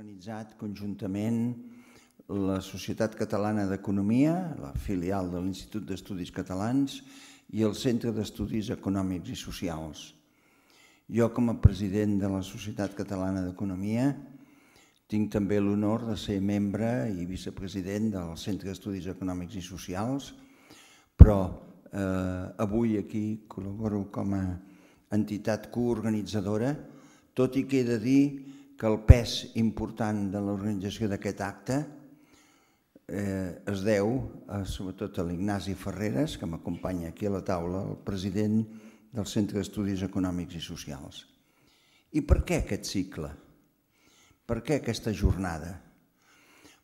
organitzat conjuntament la Societat Catalana d'Economia, la filial de l'Institut d'Estudis Catalans i el Centre d'Estudis Econòmics i Socials. Jo, com a president de la Societat Catalana d'Economia, tinc també l'honor de ser membre i vicepresident del Centre d'Estudis Econòmics i Socials, però eh, avui aquí col·laboro com a entitat coorganitzadora, tot i que he de dir que el pes important de l'organització d'aquest acte eh, es deu a, sobretot a l'Ignasi Ferreres, que m'acompanya aquí a la taula, el president del Centre d'Estudis Econòmics i Socials. I per què aquest cicle? Per què aquesta jornada?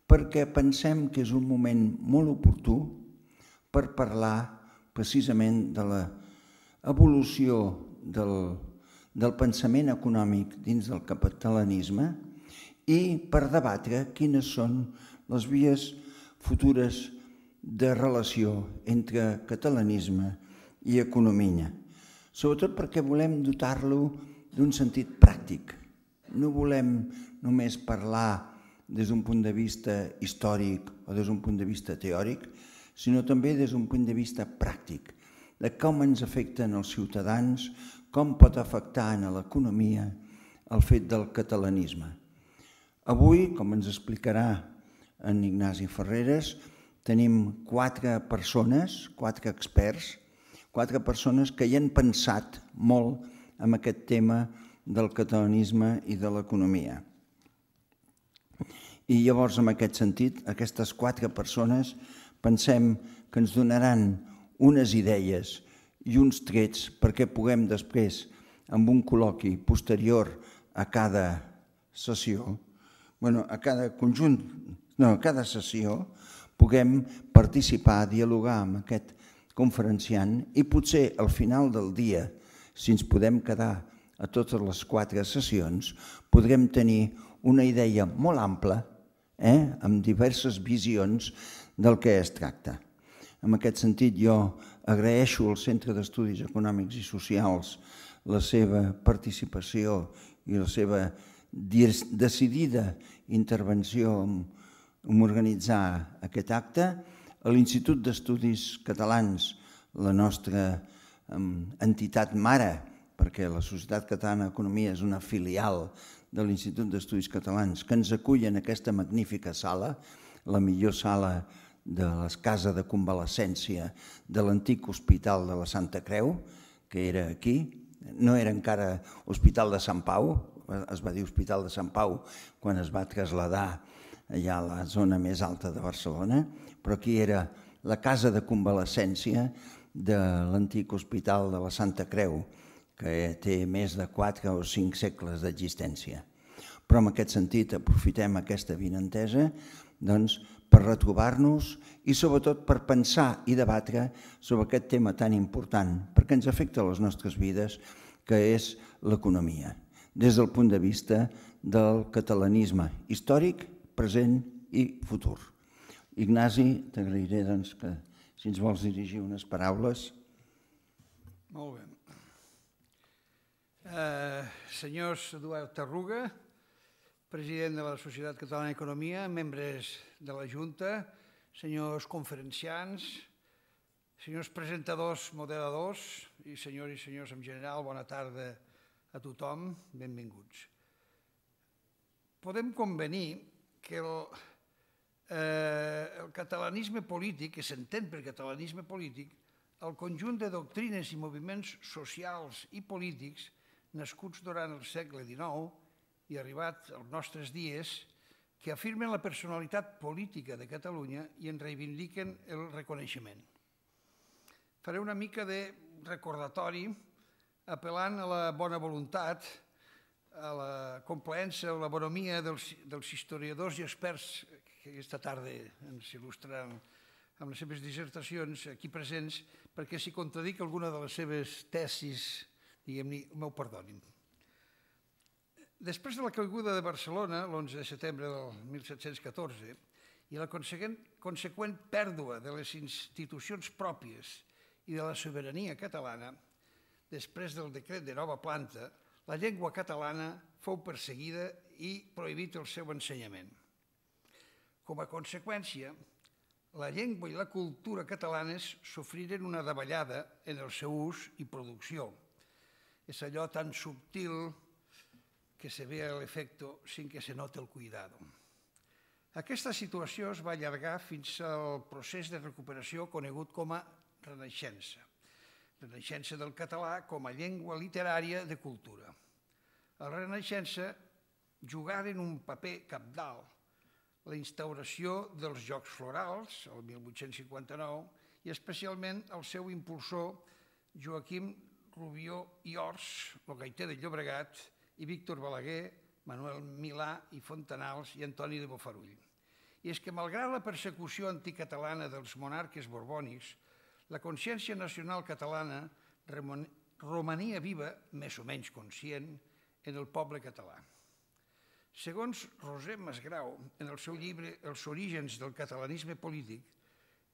Perquè pensem que és un moment molt oportú per parlar precisament de l'evolució del del pensament econòmic dins del capitalanisme i per debatre quines són les vies futures de relació entre catalanisme i economia, sobretot perquè volem dotar-lo d'un sentit pràctic. No volem només parlar des d'un punt de vista històric o des d'un punt de vista teòric, sinó també des d'un punt de vista pràctic, de com ens afecten els ciutadans, com pot afectar en l'economia el fet del catalanisme. Avui, com ens explicarà en Ignasi Ferreres, tenim quatre persones, quatre experts, quatre persones que hi han pensat molt en aquest tema del catalanisme i de l'economia. I llavors, en aquest sentit, aquestes quatre persones pensem que ens donaran unes idees i uns trets perquè puguem després, amb un col·loqui posterior a cada sessió, bueno, a cada conjunt, no, a cada sessió, puguem participar, dialogar amb aquest conferenciant i potser al final del dia, si ens podem quedar a totes les quatre sessions, podrem tenir una idea molt ampla, eh, amb diverses visions del que es tracta. En aquest sentit, jo Agraeixo al Centre d'Estudis Econòmics i Socials la seva participació i la seva decidida intervenció en, organitzar aquest acte, a l'Institut d'Estudis Catalans, la nostra entitat mare, perquè la Societat Catalana d'Economia és una filial de l'Institut d'Estudis Catalans, que ens acull en aquesta magnífica sala, la millor sala de de la casa de convalescència de l'antic hospital de la Santa Creu, que era aquí, no era encara Hospital de Sant Pau, es va dir Hospital de Sant Pau quan es va traslladar allà a la zona més alta de Barcelona, però aquí era la casa de convalescència de l'antic hospital de la Santa Creu, que té més de 4 o 5 segles d'existència. Però en aquest sentit aprofitem aquesta vinentesa doncs, per retrobar-nos i sobretot per pensar i debatre sobre aquest tema tan important, perquè ens afecta a les nostres vides, que és l'economia, des del punt de vista del catalanisme històric, present i futur. Ignasi, t'agrairé doncs, que si ens vols dirigir unes paraules. Molt bé. Eh, senyors Eduard Tarruga, president de la Societat Catalana d'Economia, membres de la Junta, senyors conferenciants, senyors presentadors, moderadors i senyors i senyors en general, bona tarda a tothom, benvinguts. Podem convenir que el, eh, el catalanisme polític, que s'entén per catalanisme polític, el conjunt de doctrines i moviments socials i polítics nascuts durant el segle XIX i arribat als nostres dies que afirmen la personalitat política de Catalunya i en reivindiquen el reconeixement. Faré una mica de recordatori apel·lant a la bona voluntat, a la complaença o la bonomia dels, dels historiadors i experts que aquesta tarda ens il·lustren amb les seves dissertacions aquí presents perquè si contradic alguna de les seves tesis, diguem-ne, m'ho perdonin. Després de la caiguda de Barcelona, l'11 de setembre del 1714, i la consegüent, conseqüent pèrdua de les institucions pròpies i de la sobirania catalana, després del decret de nova planta, la llengua catalana fou perseguida i prohibit el seu ensenyament. Com a conseqüència, la llengua i la cultura catalanes sofriren una davallada en el seu ús i producció. És allò tan subtil que se vea el efecto sin que se note el cuidado. Aquesta situació es va allargar fins al procés de recuperació conegut com a Renaixença. Renaixença del català com a llengua literària de cultura. A la Renaixença jugaren un paper capdalt la instauració dels Jocs Florals, el 1859, i especialment el seu impulsor Joaquim Rubió i Ors, el gaiter de Llobregat, i Víctor Balaguer, Manuel Milà i Fontanals i Antoni de Bofarull. I és que, malgrat la persecució anticatalana dels monarques borbònics, la consciència nacional catalana romania viva, més o menys conscient, en el poble català. Segons Roser Masgrau, en el seu llibre Els orígens del catalanisme polític,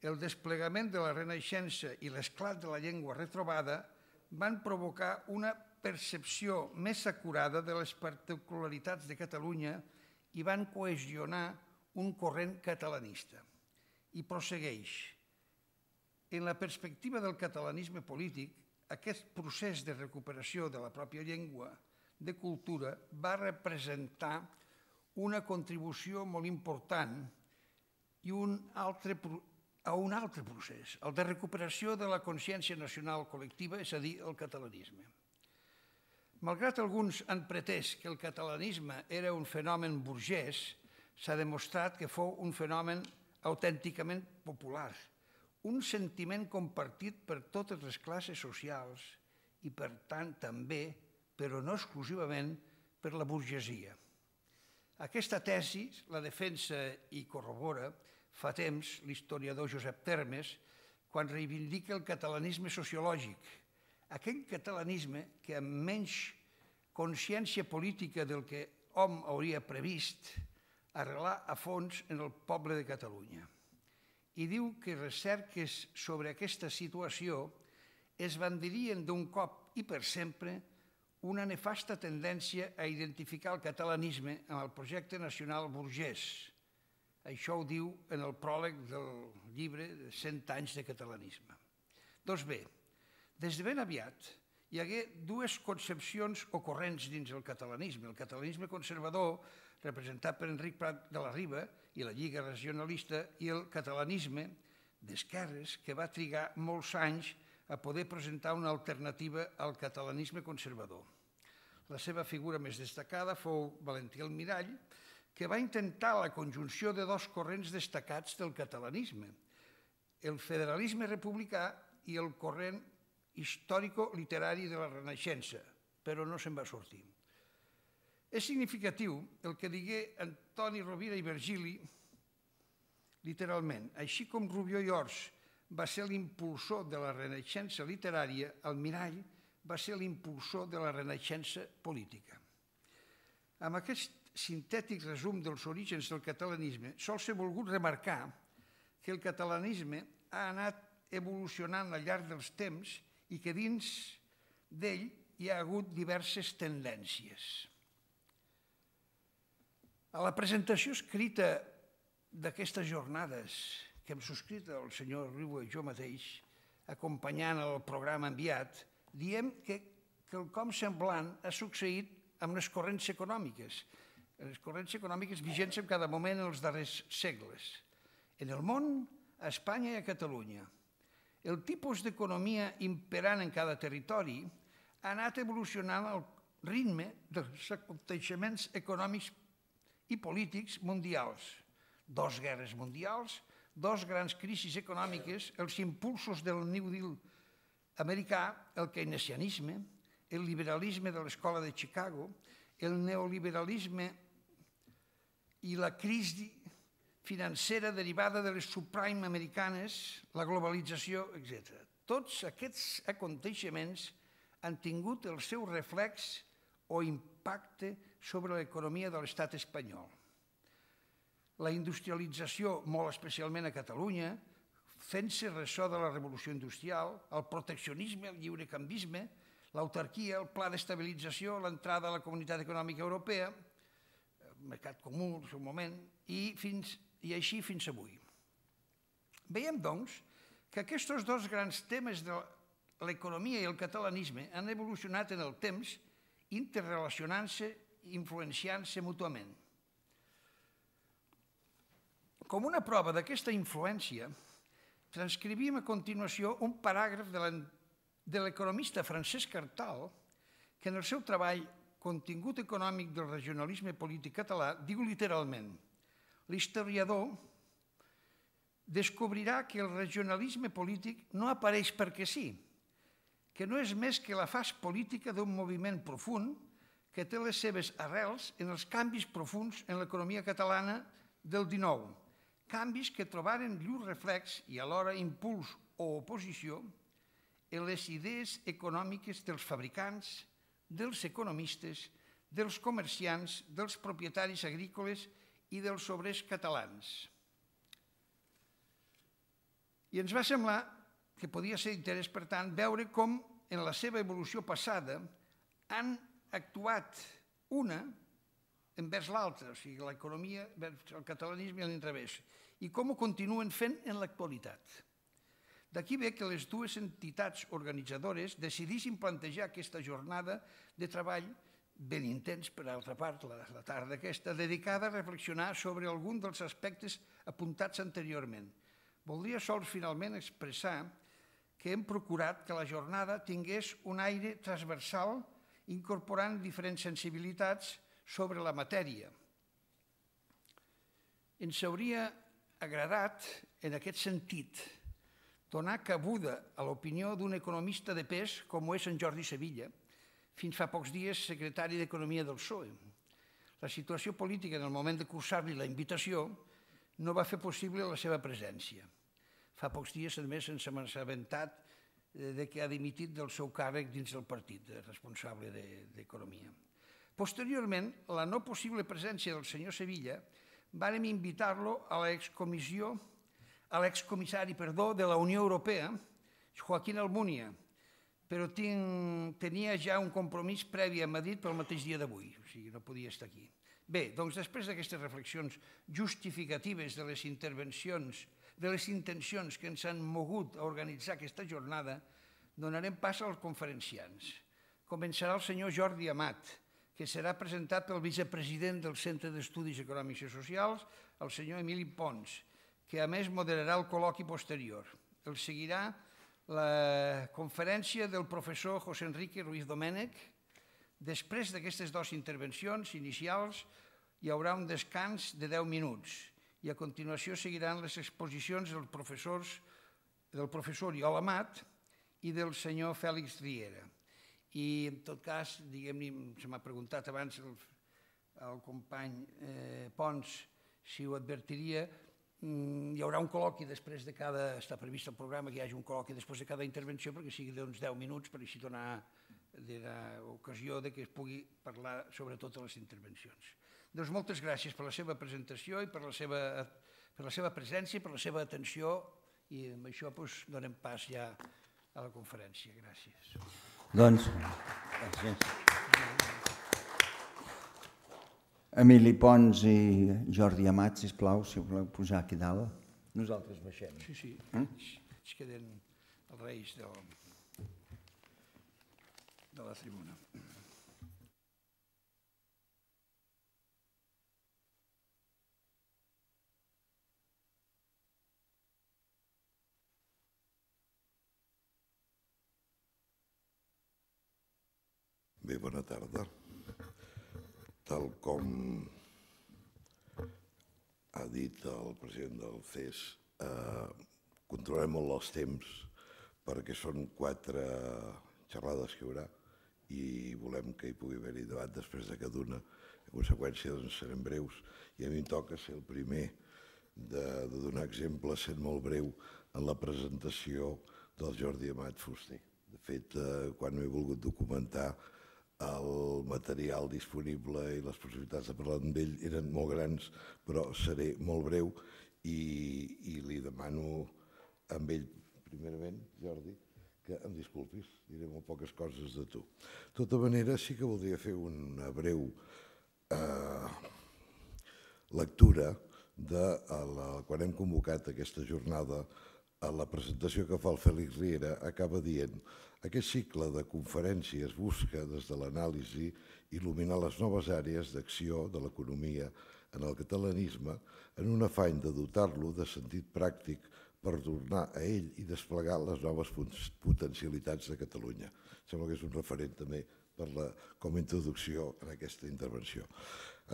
el desplegament de la Renaixença i l'esclat de la llengua retrobada van provocar una percepció més acurada de les particularitats de Catalunya i van cohesionar un corrent catalanista. I prossegueix. En la perspectiva del catalanisme polític, aquest procés de recuperació de la pròpia llengua de cultura va representar una contribució molt important i un altre, a un altre procés, el de recuperació de la consciència nacional col·lectiva, és a dir, el catalanisme. Malgrat alguns han pretès que el catalanisme era un fenomen burgès, s'ha demostrat que fou un fenomen autènticament popular, un sentiment compartit per totes les classes socials i, per tant, també, però no exclusivament, per la burgesia. Aquesta tesi la defensa i corrobora fa temps l'historiador Josep Termes quan reivindica el catalanisme sociològic, aquell catalanisme, que amb menys consciència política del que hom hauria previst, arreglar a fons en el poble de Catalunya. I diu que recerques sobre aquesta situació es bandirien d'un cop i per sempre una nefasta tendència a identificar el catalanisme amb el projecte nacional burgès. Això ho diu en el pròleg del llibre de 100 anys de catalanisme. Doncs bé, des de ben aviat hi hagué dues concepcions o corrents dins el catalanisme. El catalanisme conservador, representat per Enric Prat de la Riba i la Lliga Regionalista, i el catalanisme d'esquerres, que va trigar molts anys a poder presentar una alternativa al catalanisme conservador. La seva figura més destacada fou Valentí Almirall, que va intentar la conjunció de dos corrents destacats del catalanisme, el federalisme republicà i el corrent històrico-literari de la Renaixença, però no se'n va sortir. És significatiu el que digué Antoni Rovira i Virgili, literalment, així com Rubió i Ors va ser l'impulsor de la renaixença literària, el Mirall va ser l'impulsor de la renaixença política. Amb aquest sintètic resum dels orígens del catalanisme, sols he volgut remarcar que el catalanisme ha anat evolucionant al llarg dels temps i i que dins d'ell hi ha hagut diverses tendències. A la presentació escrita d'aquestes jornades que hem subscrit el senyor Riu i jo mateix, acompanyant el programa enviat, diem que quelcom semblant ha succeït amb les corrents econòmiques, les corrents econòmiques vigents en cada moment en els darrers segles, en el món, a Espanya i a Catalunya el tipus d'economia imperant en cada territori ha anat evolucionant al ritme dels aconteixements econòmics i polítics mundials. Dos guerres mundials, dos grans crisis econòmiques, els impulsos del New Deal americà, el keynesianisme, el liberalisme de l'escola de Chicago, el neoliberalisme i la crisi financera derivada de les subprime americanes, la globalització, etc. Tots aquests aconteixements han tingut el seu reflex o impacte sobre l'economia de l'estat espanyol. La industrialització, molt especialment a Catalunya, fent-se ressò de la revolució industrial, el proteccionisme, el lliurecanvisme, l'autarquia, el pla d'estabilització, l'entrada a la Comunitat Econòmica Europea, el eh, mercat comú en el seu moment, i fins i així fins avui. Veiem, doncs, que aquests dos grans temes de l'economia i el catalanisme han evolucionat en el temps, interrelacionant-se i influenciant-se mútuament. Com una prova d'aquesta influència, transcrivim a continuació un paràgraf de l'economista Francesc Cartal, que en el seu treball Contingut econòmic del regionalisme polític català diu literalment – l'historiador descobrirà que el regionalisme polític no apareix perquè sí, que no és més que la fas política d'un moviment profund que té les seves arrels en els canvis profuns en l'economia catalana del XIX, canvis que trobaren llur reflex i alhora impuls o oposició en les idees econòmiques dels fabricants, dels economistes, dels comerciants, dels propietaris agrícoles i i dels obrers catalans. I ens va semblar que podia ser d'interès, per tant, veure com en la seva evolució passada han actuat una envers l'altra, o sigui, l'economia vers el catalanisme i l'entrevés, i com ho continuen fent en l'actualitat. D'aquí ve que les dues entitats organitzadores decidissin plantejar aquesta jornada de treball ben intens, per altra part, la, la tarda aquesta, dedicada a reflexionar sobre algun dels aspectes apuntats anteriorment. Voldria sols finalment expressar que hem procurat que la jornada tingués un aire transversal incorporant diferents sensibilitats sobre la matèria. Ens hauria agradat, en aquest sentit, donar cabuda a l'opinió d'un economista de pes com ho és en Jordi Sevilla, fins fa pocs dies secretari d'Economia del PSOE. La situació política en el moment de cursar-li la invitació no va fer possible la seva presència. Fa pocs dies, a més, ens hem assabentat eh, de que ha dimitit del seu càrrec dins del partit eh, de responsable d'Economia. Posteriorment, la no possible presència del senyor Sevilla vàrem invitar-lo a l'excomissió a l'excomissari perdó, de la Unió Europea, Joaquín Almunia, però tinc, tenia ja un compromís previ a Madrid pel mateix dia d'avui, o sigui, no podia estar aquí. Bé, doncs després d'aquestes reflexions justificatives de les intervencions, de les intencions que ens han mogut a organitzar aquesta jornada, donarem pas als conferenciants. Començarà el senyor Jordi Amat, que serà presentat pel vicepresident del Centre d'Estudis Econòmics i Socials, el senyor Emili Pons, que a més moderarà el col·loqui posterior. El seguirà el la conferència del professor José Enrique Ruiz Domènech. Després d'aquestes dues intervencions inicials hi haurà un descans de 10 minuts i a continuació seguiran les exposicions dels professors del professor Oriol Amat i del senyor Fèlix Riera. I en tot cas, diguem-ne, se m'ha preguntat abans el, el company eh, Pons si ho advertiria, Mm, hi haurà un col·loqui després de cada... Està previst el programa que hi hagi un col·loqui després de cada intervenció perquè sigui d'uns 10 minuts per així donar, de ocasió de que es pugui parlar sobre totes les intervencions. Doncs moltes gràcies per la seva presentació i per la seva, per la seva presència i per la seva atenció i amb això doncs, donem pas ja a la conferència. Gràcies. Doncs, gràcies. Emili Pons i Jordi Amat, si plau, si voleu posar aquí dalt. Nosaltres baixem. Sí, sí. Eh? Es queden els reis de la tribuna. Bé, bona tarda tal com ha dit el president del CES, eh, controlarem molt els temps perquè són quatre xerrades que hi haurà i volem que hi pugui haver-hi debat després de cada una. En conseqüència, doncs, serem breus i a mi em toca ser el primer de, de donar exemple sent molt breu en la presentació del Jordi Amat Fuster. De fet, eh, quan m'he volgut documentar, el material disponible i les possibilitats de parlar amb ell eren molt grans, però seré molt breu i, i li demano amb ell, primerament, Jordi, que em disculpis, diré molt poques coses de tu. De tota manera, sí que voldria fer una breu eh, lectura de la, quan hem convocat aquesta jornada a la presentació que fa el Fèlix Riera, acaba dient aquest cicle de conferències busca, des de l'anàlisi, il·luminar les noves àrees d'acció de l'economia en el catalanisme en un afany de dotar-lo de sentit pràctic per tornar a ell i desplegar les noves potencialitats de Catalunya. Sembla que és un referent també per la, com a introducció en aquesta intervenció.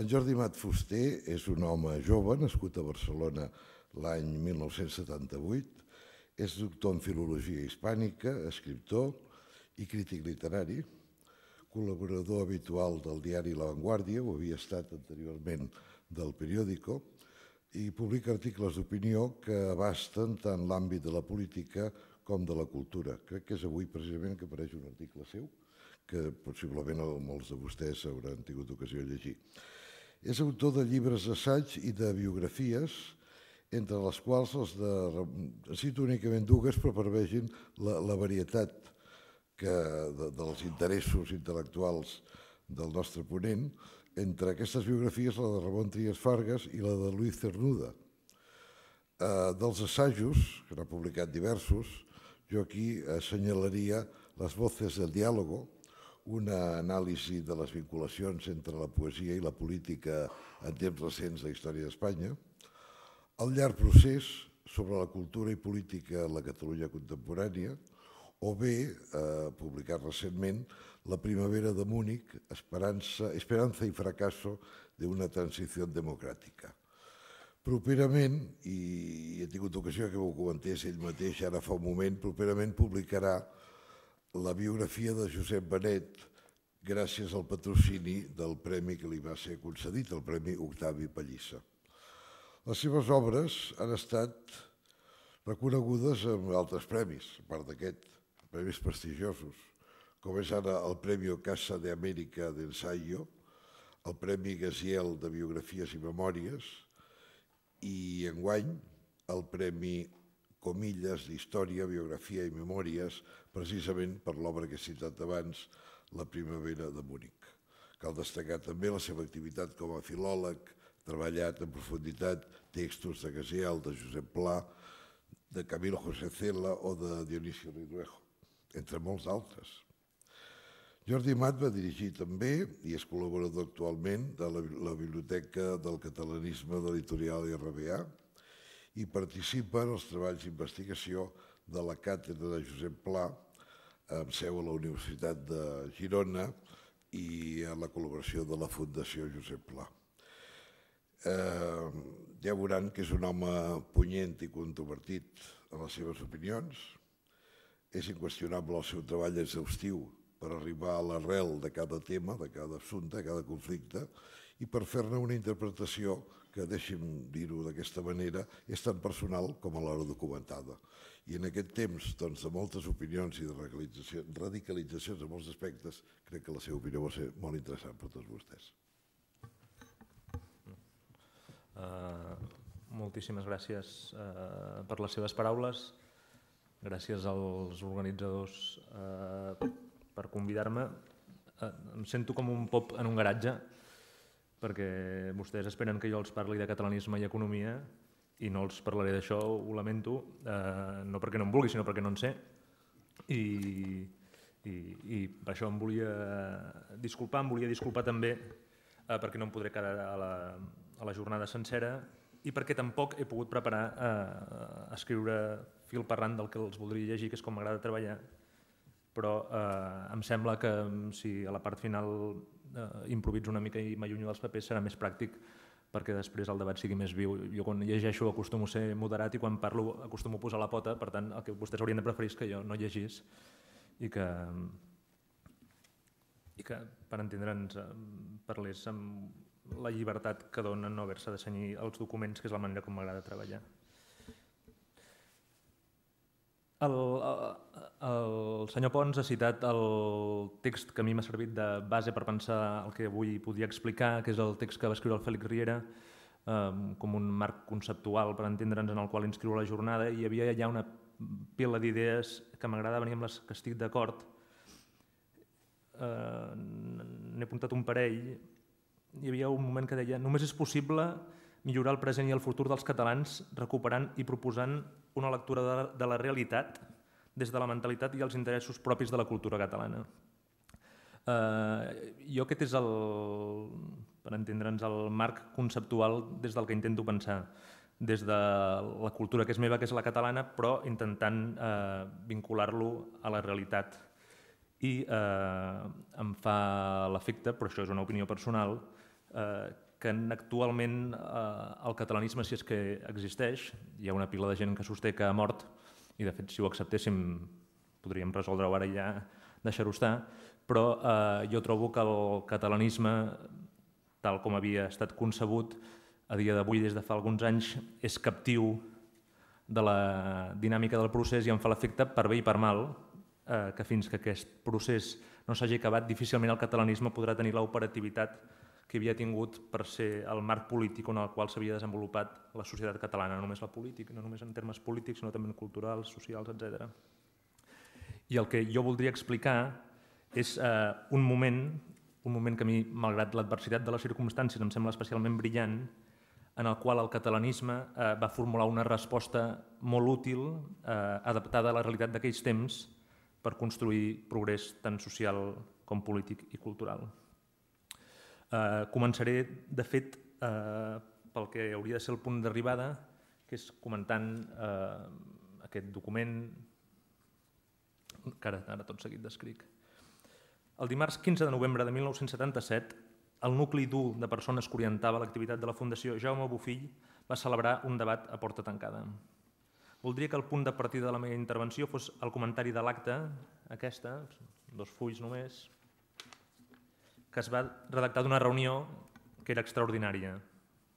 En Jordi Mat Fuster és un home jove nascut a Barcelona l'any 1978, és doctor en filologia hispànica, escriptor i crític literari, col·laborador habitual del diari La Vanguardia, ho havia estat anteriorment del periòdico, i publica articles d'opinió que abasten tant l'àmbit de la política com de la cultura. Crec que és avui precisament que apareix un article seu, que possiblement molts de vostès hauran tingut ocasió de llegir. És autor de llibres d'assaig i de biografies, entre les quals els de... cito únicament dues però per vegin la, la varietat que, de, dels interessos intel·lectuals del nostre ponent, entre aquestes biografies la de Ramon Trias Fargas i la de Luis Cernuda. Eh, dels assajos, que n'ha publicat diversos, jo aquí assenyalaria les voces del diàlogo, una anàlisi de les vinculacions entre la poesia i la política en temps recents de la història d'Espanya, el llarg procés sobre la cultura i política en la Catalunya contemporània, o bé, eh, publicat recentment, La primavera de Múnich, Esperança, Esperanza i fracasso de una transició democràtica. Properament, i he tingut ocasió que m'ho comentés ell mateix ara fa un moment, properament publicarà la biografia de Josep Benet, gràcies al patrocini del premi que li va ser concedit, el Premi Octavi Pallissa. Les seves obres han estat reconegudes amb altres premis, a part d'aquest, premis prestigiosos, com és ara el Premi Casa de Amèrica d'Ensaio, el Premi Gaziel de Biografies i Memòries i enguany el Premi Comilles d'Història, Biografia i Memòries, precisament per l'obra que he citat abans, La primavera de Múnich. Cal destacar també la seva activitat com a filòleg treballat en profunditat textos de Gaziel, de Josep Pla, de Camilo José Cela o de Dionisio Ridruejo, entre molts altres. Jordi Mat va dirigir també, i és col·laborador actualment, de la, la Biblioteca del Catalanisme de l'editorial RBA i participa en els treballs d'investigació de la càtedra de Josep Pla, amb seu a la Universitat de Girona i en la col·laboració de la Fundació Josep Pla. Eh, ja veuran que és un home punyent i controvertit en les seves opinions. És inqüestionable el seu treball exhaustiu per arribar a l'arrel de cada tema, de cada assumpte, de cada conflicte, i per fer-ne una interpretació que, deixi'm dir-ho d'aquesta manera, és tan personal com a l'hora documentada. I en aquest temps doncs, de moltes opinions i de radicalitzacions, radicalitzacions en molts aspectes, crec que la seva opinió va ser molt interessant per tots vostès. Eh, moltíssimes gràcies eh, per les seves paraules, gràcies als organitzadors eh, per convidar-me. Eh, em sento com un pop en un garatge, perquè vostès esperen que jo els parli de catalanisme i economia i no els parlaré d'això, ho lamento, eh, no perquè no em vulgui, sinó perquè no en sé. I, i, i per això em volia disculpar, em volia disculpar també eh, perquè no em podré quedar a la, a la jornada sencera i perquè tampoc he pogut preparar a, eh, a escriure fil parlant del que els voldria llegir, que és com m'agrada treballar, però eh, em sembla que mm, si a la part final eh, improviso una mica i m'allunyo dels papers serà més pràctic perquè després el debat sigui més viu. Jo quan llegeixo acostumo a ser moderat i quan parlo acostumo a posar la pota, per tant el que vostès haurien de preferir és que jo no llegís i que, mm, i que per entendre'ns, eh, parlés amb la llibertat que dona no haver-se de senyir els documents, que és la manera com m'agrada treballar. El, el, el senyor Pons ha citat el text que a mi m'ha servit de base per pensar el que avui podia explicar, que és el text que va escriure el Fèlix Riera, eh, com un marc conceptual per entendre'ns en el qual inscriure la jornada, i hi havia ja una pila d'idees que m'agrada venir amb les que estic d'acord. Eh, N'he apuntat un parell, hi havia un moment que deia només és possible millorar el present i el futur dels catalans recuperant i proposant una lectura de la, de la realitat des de la mentalitat i els interessos propis de la cultura catalana. Eh, jo aquest és el, per entendre'ns, el marc conceptual des del que intento pensar, des de la cultura que és meva, que és la catalana, però intentant eh, vincular-lo a la realitat. I eh, em fa l'efecte, però això és una opinió personal, eh, que actualment eh, el catalanisme, si és que existeix, hi ha una pila de gent que sosté que ha mort, i de fet si ho acceptéssim podríem resoldre-ho ara ja, deixar-ho estar, però eh, jo trobo que el catalanisme, tal com havia estat concebut, a dia d'avui des de fa alguns anys, és captiu de la dinàmica del procés i en fa l'efecte per bé i per mal, eh, que fins que aquest procés no s'hagi acabat, difícilment el catalanisme podrà tenir l'operativitat operativitat que havia tingut per ser el marc polític en el qual s'havia desenvolupat la societat catalana, no només la política, no només en termes polítics, sinó també culturals, socials, etc. I el que jo voldria explicar és eh, un moment, un moment que a mi, malgrat l'adversitat de les circumstàncies, em sembla especialment brillant, en el qual el catalanisme eh, va formular una resposta molt útil, eh, adaptada a la realitat d'aquells temps, per construir progrés tant social com polític i cultural. Eh, començaré, de fet, eh, pel que hauria de ser el punt d'arribada, que és comentant eh, aquest document que ara, ara tot seguit descric. El dimarts 15 de novembre de 1977, el nucli dur de persones que orientava l'activitat de la Fundació Jaume Bofill va celebrar un debat a porta tancada. Voldria que el punt de partida de la meva intervenció fos el comentari de l'acte, aquesta, dos fulls només, que es va redactar d'una reunió que era extraordinària,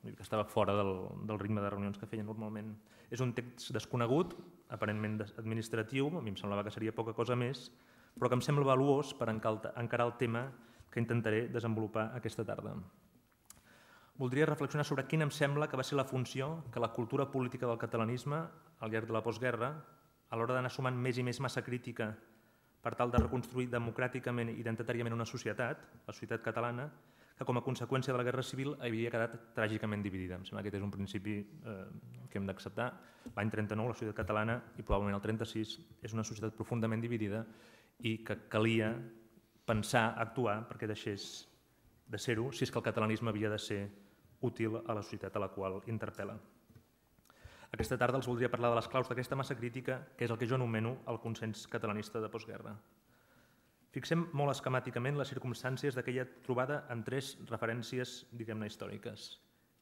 que estava fora del, del ritme de reunions que feien normalment. És un text desconegut, aparentment administratiu, a mi em semblava que seria poca cosa més, però que em sembla valuós per encarar el tema que intentaré desenvolupar aquesta tarda. Voldria reflexionar sobre quina em sembla que va ser la funció que la cultura política del catalanisme al llarg de la postguerra, a l'hora d'anar sumant més i més massa crítica per tal de reconstruir democràticament i identitàriament una societat, la societat catalana, que com a conseqüència de la Guerra Civil havia quedat tràgicament dividida. Em sembla que aquest és un principi eh, que hem d'acceptar. L'any 39 la societat catalana, i probablement el 36, és una societat profundament dividida i que calia pensar, actuar, perquè deixés de ser-ho, si és que el catalanisme havia de ser útil a la societat a la qual interpel·la. Aquesta tarda els voldria parlar de les claus d'aquesta massa crítica, que és el que jo anomeno el consens catalanista de postguerra. Fixem molt esquemàticament les circumstàncies d'aquella trobada en tres referències, diguem-ne, històriques.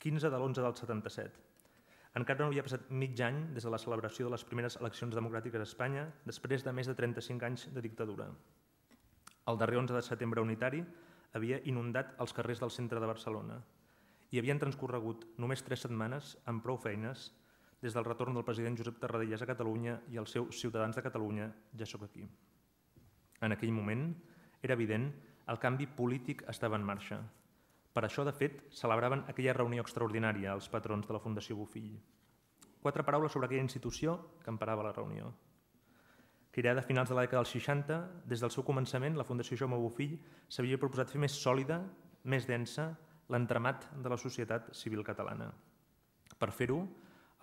15 de l'11 del 77. Encara no havia passat mig any des de la celebració de les primeres eleccions democràtiques a Espanya, després de més de 35 anys de dictadura. El darrer 11 de setembre unitari havia inundat els carrers del centre de Barcelona. I havien transcorregut només tres setmanes amb prou feines des del retorn del president Josep Tarradellas a Catalunya i els seus ciutadans de Catalunya, ja sóc aquí. En aquell moment, era evident, el canvi polític estava en marxa. Per això, de fet, celebraven aquella reunió extraordinària els patrons de la Fundació Bofill. Quatre paraules sobre aquella institució que emparava la reunió. Creada a finals de la dècada dels 60, des del seu començament, la Fundació Jaume Bofill s'havia proposat fer més sòlida, més densa, l'entramat de la societat civil catalana. Per fer-ho,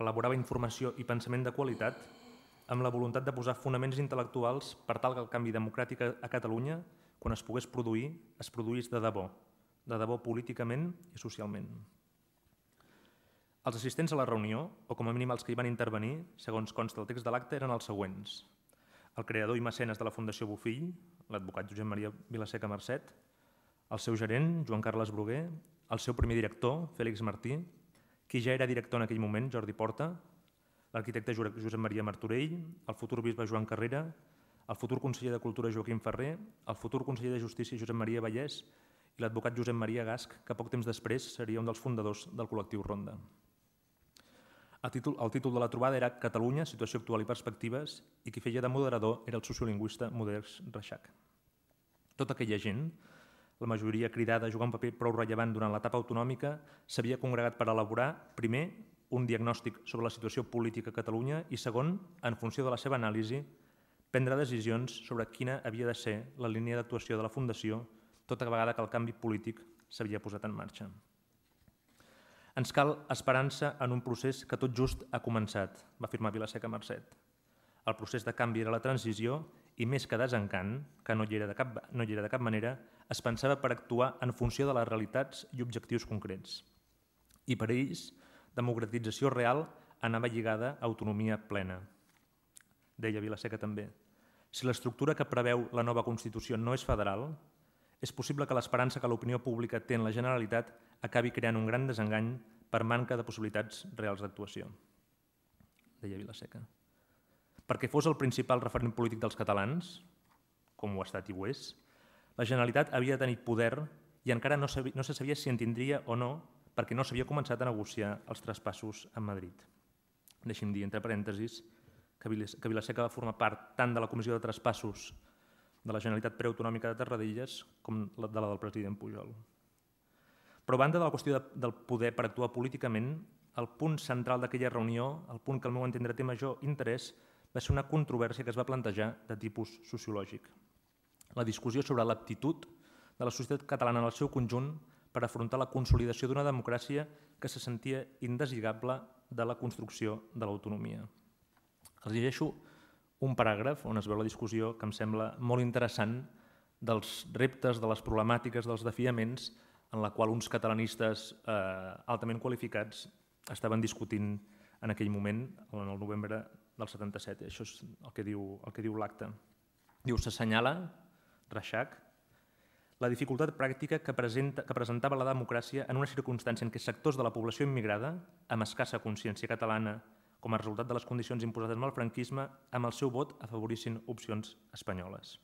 elaborava informació i pensament de qualitat amb la voluntat de posar fonaments intel·lectuals per tal que el canvi democràtic a Catalunya, quan es pogués produir, es produís de debò, de debò políticament i socialment. Els assistents a la reunió, o com a mínim els que hi van intervenir, segons consta el text de l'acte, eren els següents. El creador i mecenes de la Fundació Bofill, l'advocat Josep Maria Vilaseca Mercet, el seu gerent, Joan Carles Bruguer, el seu primer director, Fèlix Martí, qui ja era director en aquell moment, Jordi Porta, l'arquitecte Josep Maria Martorell, el futur bisbe Joan Carrera, el futur conseller de Cultura Joaquim Ferrer, el futur conseller de Justícia Josep Maria Vallès i l'advocat Josep Maria Gasc, que poc temps després seria un dels fundadors del col·lectiu Ronda. El títol, el títol de la trobada era Catalunya, situació actual i perspectives, i qui feia de moderador era el sociolingüista Moders Reixac. Tota aquella gent la majoria cridada a jugar un paper prou rellevant durant l'etapa autonòmica, s'havia congregat per elaborar, primer, un diagnòstic sobre la situació política a Catalunya i, segon, en funció de la seva anàlisi, prendre decisions sobre quina havia de ser la línia d'actuació de la Fundació tota vegada que el canvi polític s'havia posat en marxa. Ens cal esperança en un procés que tot just ha començat, va afirmar Vilaseca Mercet. El procés de canvi era la transició i més que desencant, que no hi era de cap, no hi era de cap manera, es pensava per actuar en funció de les realitats i objectius concrets. I per ells, democratització real anava lligada a autonomia plena. Deia Vilaseca també. Si l'estructura que preveu la nova Constitució no és federal, és possible que l'esperança que l'opinió pública té en la Generalitat acabi creant un gran desengany per manca de possibilitats reals d'actuació. Deia Vilaseca perquè fos el principal referent polític dels catalans, com ho ha estat i ho és, la Generalitat havia de tenir poder i encara no, sabia, no se sabia si en tindria o no perquè no s'havia començat a negociar els traspassos a Madrid. Deixi'm dir, entre parèntesis, que Vilaseca va formar part tant de la Comissió de Traspassos de la Generalitat Preautonòmica de Tarradellas com de la del president Pujol. Però a banda de la qüestió de, del poder per actuar políticament, el punt central d'aquella reunió, el punt que al meu entendre té major interès, va ser una controvèrsia que es va plantejar de tipus sociològic. La discussió sobre l'aptitud de la societat catalana en el seu conjunt per afrontar la consolidació d'una democràcia que se sentia indesigable de la construcció de l'autonomia. Els llegeixo un paràgraf on es veu la discussió que em sembla molt interessant dels reptes, de les problemàtiques, dels defiaments en la qual uns catalanistes eh, altament qualificats estaven discutint en aquell moment, en el novembre del 77. Això és el que diu el que diu l'acte. Diu, s'assenyala, Reixac, la dificultat pràctica que, presenta, que presentava la democràcia en una circumstància en què sectors de la població immigrada, amb escassa consciència catalana, com a resultat de les condicions imposades amb el franquisme, amb el seu vot afavorissin opcions espanyoles.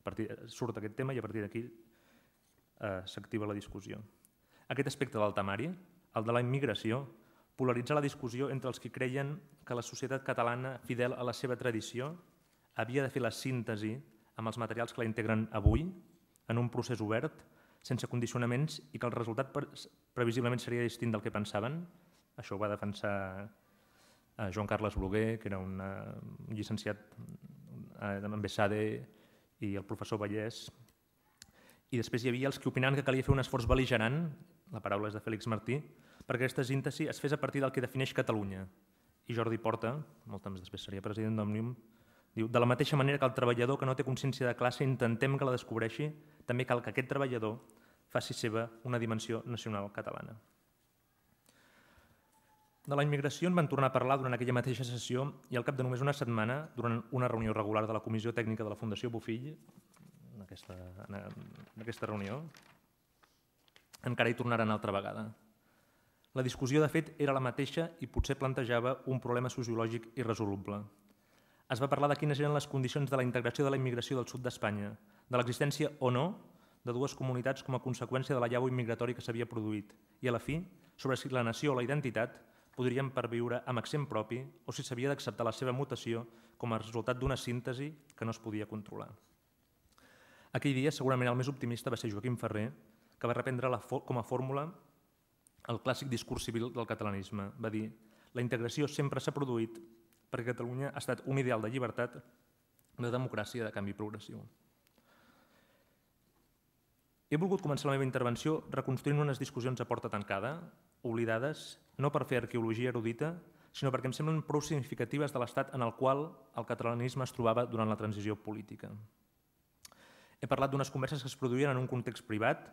A partir, surt aquest tema i a partir d'aquí eh, s'activa la discussió. Aquest aspecte del temari, el de la immigració, polaritzar la discussió entre els que creien que la societat catalana, fidel a la seva tradició, havia de fer la síntesi amb els materials que la integren avui, en un procés obert, sense condicionaments, i que el resultat previsiblement seria distint del que pensaven. Això ho va defensar eh, Joan Carles Bruguer, que era un eh, llicenciat eh, en BSADE, i el professor Vallès. I després hi havia els que opinaven que calia fer un esforç beligerant, la paraula és de Fèlix Martí, perquè aquesta síntesi es fes a partir del que defineix Catalunya. I Jordi Porta, molt temps després seria president d'Òmnium, diu «De la mateixa manera que el treballador que no té consciència de classe intentem que la descobreixi, també cal que aquest treballador faci seva una dimensió nacional catalana». De la immigració en van tornar a parlar durant aquella mateixa sessió i al cap de només una setmana, durant una reunió regular de la Comissió Tècnica de la Fundació Bofill, en aquesta, en aquesta reunió, encara hi tornaran altra vegada. La discussió, de fet, era la mateixa i potser plantejava un problema sociològic irresoluble. Es va parlar de quines eren les condicions de la integració de la immigració del sud d'Espanya, de l'existència o no de dues comunitats com a conseqüència de la llau immigratori que s'havia produït, i a la fi, sobre si la nació o la identitat podrien perviure amb accent propi o si s'havia d'acceptar la seva mutació com a resultat d'una síntesi que no es podia controlar. Aquell dia, segurament el més optimista va ser Joaquim Ferrer, que va reprendre la com a fórmula el clàssic discurs civil del catalanisme. Va dir, la integració sempre s'ha produït perquè Catalunya ha estat un ideal de llibertat, de democràcia, de canvi progressiu. He volgut començar la meva intervenció reconstruint unes discussions a porta tancada, oblidades, no per fer arqueologia erudita, sinó perquè em semblen prou significatives de l'estat en el qual el catalanisme es trobava durant la transició política. He parlat d'unes converses que es produïen en un context privat,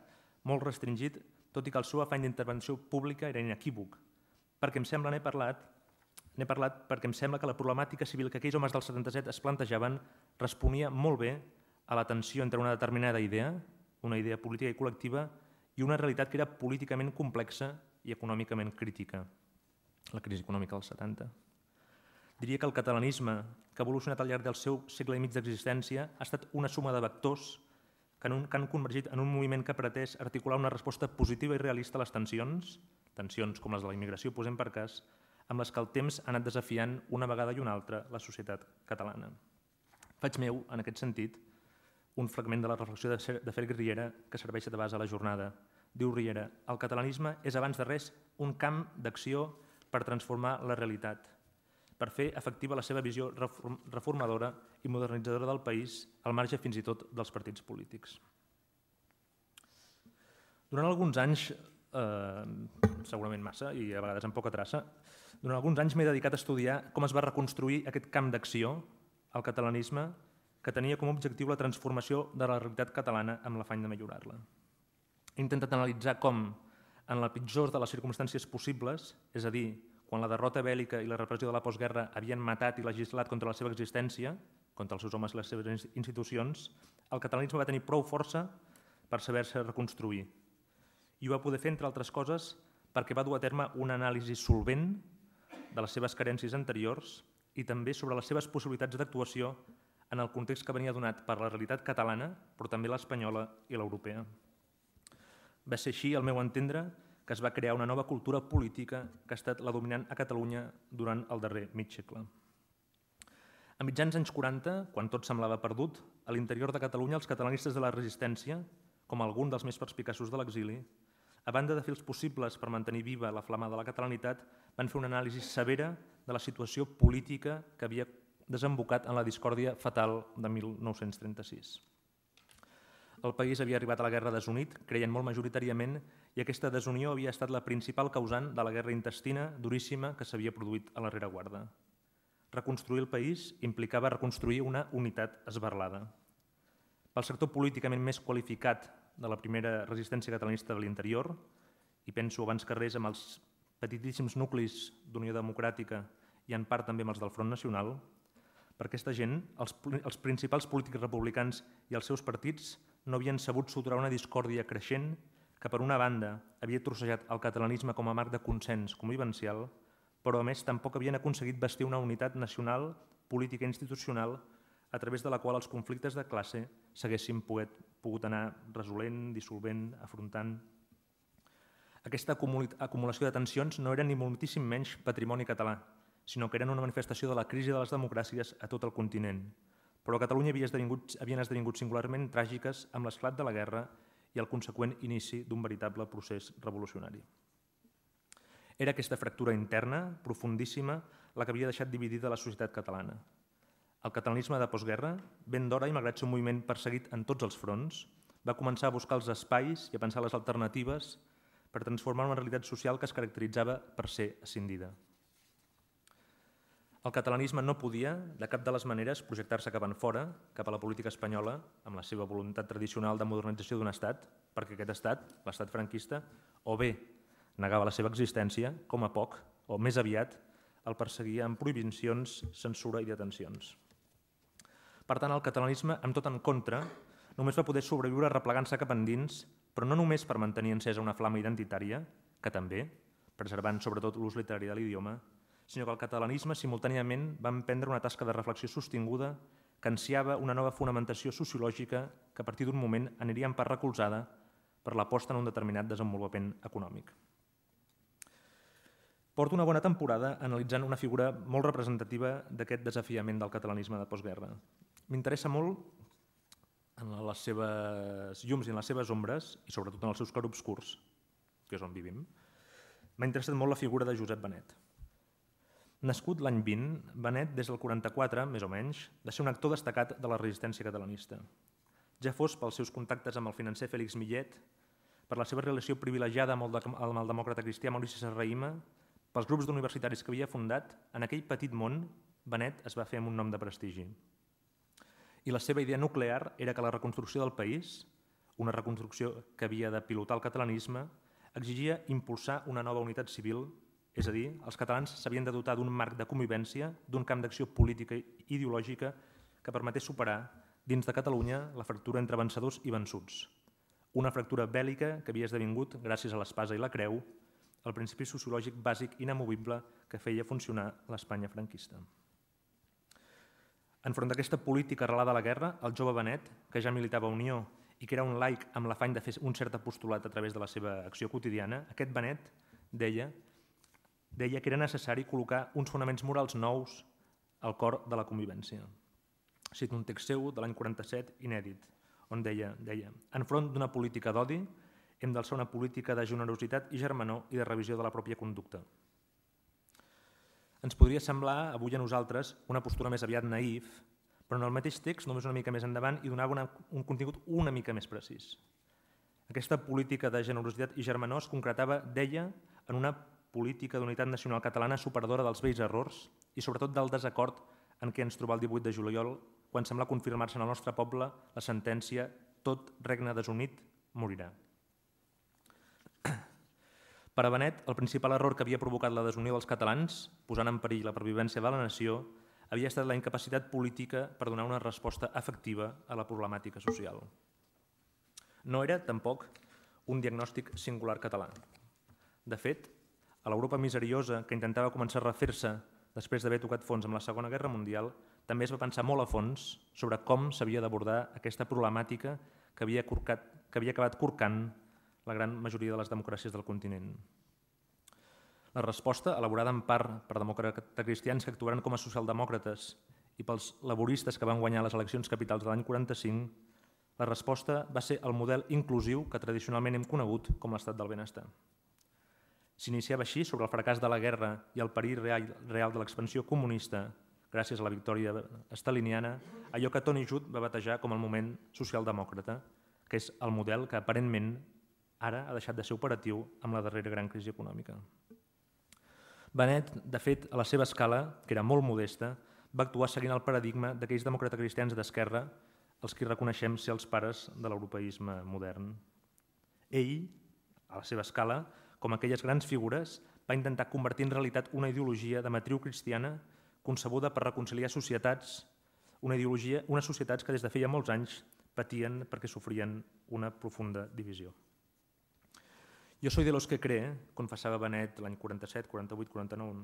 molt restringit, tot i que el seu afany d'intervenció pública era inequívoc, perquè em sembla, n'he parlat, n'he parlat perquè em sembla que la problemàtica civil que aquells homes del 77 es plantejaven responia molt bé a la tensió entre una determinada idea, una idea política i col·lectiva, i una realitat que era políticament complexa i econòmicament crítica, la crisi econòmica dels 70. Diria que el catalanisme, que ha evolucionat al llarg del seu segle i mig d'existència, ha estat una suma de vectors que, en un, que han convergit en un moviment que pretès articular una resposta positiva i realista a les tensions, tensions com les de la immigració, posem per cas, amb les que el temps ha anat desafiant una vegada i una altra la societat catalana. Faig meu, en aquest sentit, un fragment de la reflexió de, Félix Riera que serveix de base a la jornada. Diu Riera, el catalanisme és abans de res un camp d'acció per transformar la realitat, per fer efectiva la seva visió reformadora i modernitzadora del país, al marge fins i tot dels partits polítics. Durant alguns anys, eh, segurament massa i a vegades amb poca traça, durant alguns anys m'he dedicat a estudiar com es va reconstruir aquest camp d'acció, el catalanisme, que tenia com a objectiu la transformació de la realitat catalana amb l'afany de millorar-la. He intentat analitzar com, en la pitjor de les circumstàncies possibles, és a dir, quan la derrota bèl·lica i la repressió de la postguerra havien matat i legislat contra la seva existència, contra els seus homes i les seves institucions, el catalanisme va tenir prou força per saber-se reconstruir. I ho va poder fer, entre altres coses, perquè va dur a terme una anàlisi solvent de les seves carències anteriors i també sobre les seves possibilitats d'actuació en el context que venia donat per la realitat catalana, però també l'espanyola i l'europea. Va ser així, al meu entendre, que es va crear una nova cultura política que ha estat la dominant a Catalunya durant el darrer mig segle. A mitjans anys 40, quan tot semblava perdut, a l'interior de Catalunya els catalanistes de la resistència, com algun dels més perspicaços de l'exili, a banda de fer els possibles per mantenir viva la flama de la catalanitat, van fer una anàlisi severa de la situació política que havia desembocat en la discòrdia fatal de 1936. El país havia arribat a la guerra desunit, creient molt majoritàriament, i aquesta desunió havia estat la principal causant de la guerra intestina duríssima que s'havia produït a la rereguarda. guarda. Reconstruir el país implicava reconstruir una unitat esberlada. Pel sector políticament més qualificat de la primera resistència catalanista de l'interior, i penso abans que res amb els petitíssims nuclis d'Unió Democràtica i en part també amb els del Front Nacional, per aquesta gent, els, els principals polítics republicans i els seus partits no havien sabut sotrar una discòrdia creixent que, per una banda, havia trossejat el catalanisme com a marc de consens convivencial, però a més tampoc havien aconseguit vestir una unitat nacional, política i institucional a través de la qual els conflictes de classe s'haguessin pogut anar resolent, dissolvent, afrontant. Aquesta acumulació de tensions no era ni moltíssim menys patrimoni català, sinó que eren una manifestació de la crisi de les democràcies a tot el continent. Però a Catalunya havia esdevingut, havien esdevingut singularment tràgiques amb l'esclat de la guerra i el conseqüent inici d'un veritable procés revolucionari. Era aquesta fractura interna, profundíssima, la que havia deixat dividida la societat catalana. El catalanisme de postguerra, ben d'hora i malgrat ser un moviment perseguit en tots els fronts, va començar a buscar els espais i a pensar les alternatives per transformar una realitat social que es caracteritzava per ser escindida. El catalanisme no podia, de cap de les maneres, projectar-se cap en fora, cap a la política espanyola, amb la seva voluntat tradicional de modernització d'un estat, perquè aquest estat, l'estat franquista, o bé negava la seva existència, com a poc, o més aviat, el perseguia amb prohibicions, censura i detencions. Per tant, el catalanisme, amb tot en contra, només va poder sobreviure replegant-se cap endins, però no només per mantenir encesa una flama identitària, que també, preservant sobretot l'ús literari de l'idioma, sinó que el catalanisme simultàniament va emprendre una tasca de reflexió sostinguda que ansiava una nova fonamentació sociològica que a partir d'un moment aniria en part recolzada per l'aposta en un determinat desenvolupament econòmic porto una bona temporada analitzant una figura molt representativa d'aquest desafiament del catalanisme de postguerra. M'interessa molt en les seves llums i en les seves ombres, i sobretot en els seus clarobscurs, que és on vivim, m'ha interessat molt la figura de Josep Benet. Nascut l'any 20, Benet, des del 44, més o menys, va ser un actor destacat de la resistència catalanista. Ja fos pels seus contactes amb el financer Fèlix Millet, per la seva relació privilegiada amb el, amb el demòcrata cristià Maurici Serraïma, pels grups d'universitaris que havia fundat, en aquell petit món, Benet es va fer amb un nom de prestigi. I la seva idea nuclear era que la reconstrucció del país, una reconstrucció que havia de pilotar el catalanisme, exigia impulsar una nova unitat civil, és a dir, els catalans s'havien de dotar d'un marc de convivència, d'un camp d'acció política i ideològica que permetés superar, dins de Catalunya, la fractura entre vencedors i vençuts. Una fractura bèl·lica que havia esdevingut, gràcies a l'espasa i la creu, el principi sociològic bàsic inamovible que feia funcionar l'Espanya franquista. Enfront d'aquesta política arrelada a la guerra, el jove Benet, que ja militava a Unió i que era un laic amb l'afany de fer un cert apostolat a través de la seva acció quotidiana, aquest Benet deia, deia que era necessari col·locar uns fonaments morals nous al cor de la convivència. Cito un text seu de l'any 47, inèdit, on deia, deia enfront d'una política d'odi, hem d'alçar una política de generositat i germanor i de revisió de la pròpia conducta. Ens podria semblar, avui a nosaltres, una postura més aviat naïf, però en el mateix text, només una mica més endavant, hi donava un contingut una mica més precís. Aquesta política de generositat i germanor es concretava, deia, en una política d'unitat nacional catalana superadora dels vells errors i sobretot del desacord en què ens troba el 18 de juliol quan sembla confirmar-se en el nostre poble la sentència tot regne desunit morirà. Per a Benet, el principal error que havia provocat la desunió dels catalans, posant en perill la pervivència de la nació, havia estat la incapacitat política per donar una resposta efectiva a la problemàtica social. No era, tampoc, un diagnòstic singular català. De fet, a l'Europa miseriosa, que intentava començar a refer-se després d'haver tocat fons amb la Segona Guerra Mundial, també es va pensar molt a fons sobre com s'havia d'abordar aquesta problemàtica que havia, corcat, que havia acabat corcant la gran majoria de les democràcies del continent. La resposta, elaborada en part per cristians que actuaran com a socialdemòcrates i pels laboristes que van guanyar les eleccions capitals de l'any 45, la resposta va ser el model inclusiu que tradicionalment hem conegut com l'estat del benestar. S'iniciava així sobre el fracàs de la guerra i el perill real de l'expansió comunista, gràcies a la victòria estaliniana, allò que Tony Judd va batejar com el moment socialdemòcrata, que és el model que aparentment ara ha deixat de ser operatiu amb la darrera gran crisi econòmica. Benet, de fet, a la seva escala, que era molt modesta, va actuar seguint el paradigma d'aquells cristians d'esquerra, els qui reconeixem ser els pares de l'europeisme modern. Ell, a la seva escala, com aquelles grans figures, va intentar convertir en realitat una ideologia de matriu cristiana concebuda per reconciliar societats, una ideologia, unes societats que des de feia molts anys patien perquè sofrien una profunda divisió. Jo soy de los que cree, confessava Benet l'any 47, 48, 49,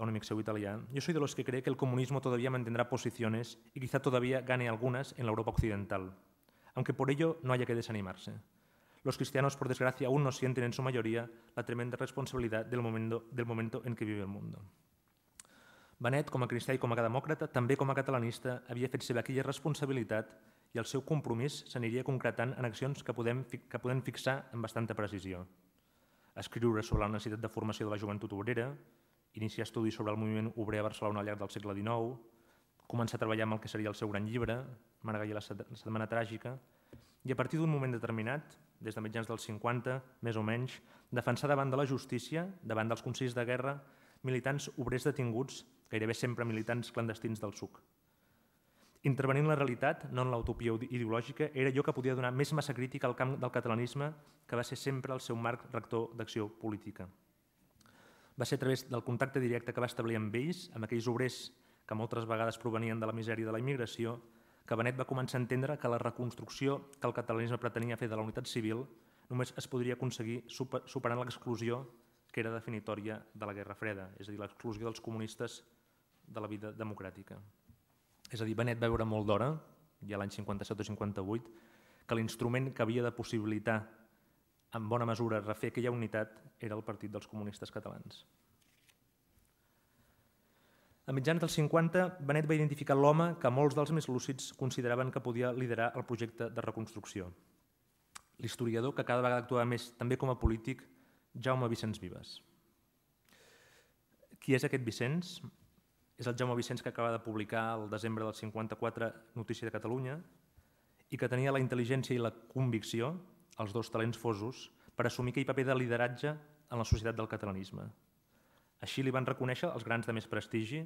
a un amic seu italià, jo soy de los que cree que el comunismo todavía mantendrá posiciones y quizá todavía gane algunas en la Europa occidental, aunque por ello no haya que desanimarse. Los cristianos, por desgracia, aún no sienten en su mayoría la tremenda responsabilidad del momento, del momento en que vive el mundo. Benet, com a cristià i com a demòcrata, també com a catalanista, havia fet seva aquella responsabilitat i el seu compromís s'aniria concretant en accions que podem, que podem fixar amb bastanta precisió. Escriure sobre la necessitat de formació de la joventut obrera, iniciar estudis sobre el moviment obrer a Barcelona al llarg del segle XIX, començar a treballar amb el que seria el seu gran llibre, Maragall i la setmana tràgica, i a partir d'un moment determinat, des de mitjans dels 50, més o menys, defensar davant de la justícia, davant dels consells de guerra, militants obrers detinguts, gairebé sempre militants clandestins del suc intervenint en la realitat, no en l'utopia ideològica, era allò que podia donar més massa crítica al camp del catalanisme que va ser sempre el seu marc rector d'acció política. Va ser a través del contacte directe que va establir amb ells, amb aquells obrers que moltes vegades provenien de la misèria de la immigració, que Benet va començar a entendre que la reconstrucció que el catalanisme pretenia fer de la unitat civil només es podria aconseguir superant l'exclusió que era definitòria de la Guerra Freda, és a dir, l'exclusió dels comunistes de la vida democràtica. És a dir, Benet va veure molt d'hora, ja l'any 57 o 58, que l'instrument que havia de possibilitar en bona mesura refer aquella unitat era el Partit dels Comunistes Catalans. A mitjans dels 50, Benet va identificar l'home que molts dels més lúcids consideraven que podia liderar el projecte de reconstrucció. L'historiador que cada vegada actuava més també com a polític, Jaume Vicenç Vives. Qui és aquest Vicenç? és el Jaume Vicenç que acaba de publicar el desembre del 54 Notícia de Catalunya i que tenia la intel·ligència i la convicció, els dos talents fosos, per assumir aquell paper de lideratge en la societat del catalanisme. Així li van reconèixer els grans de més prestigi,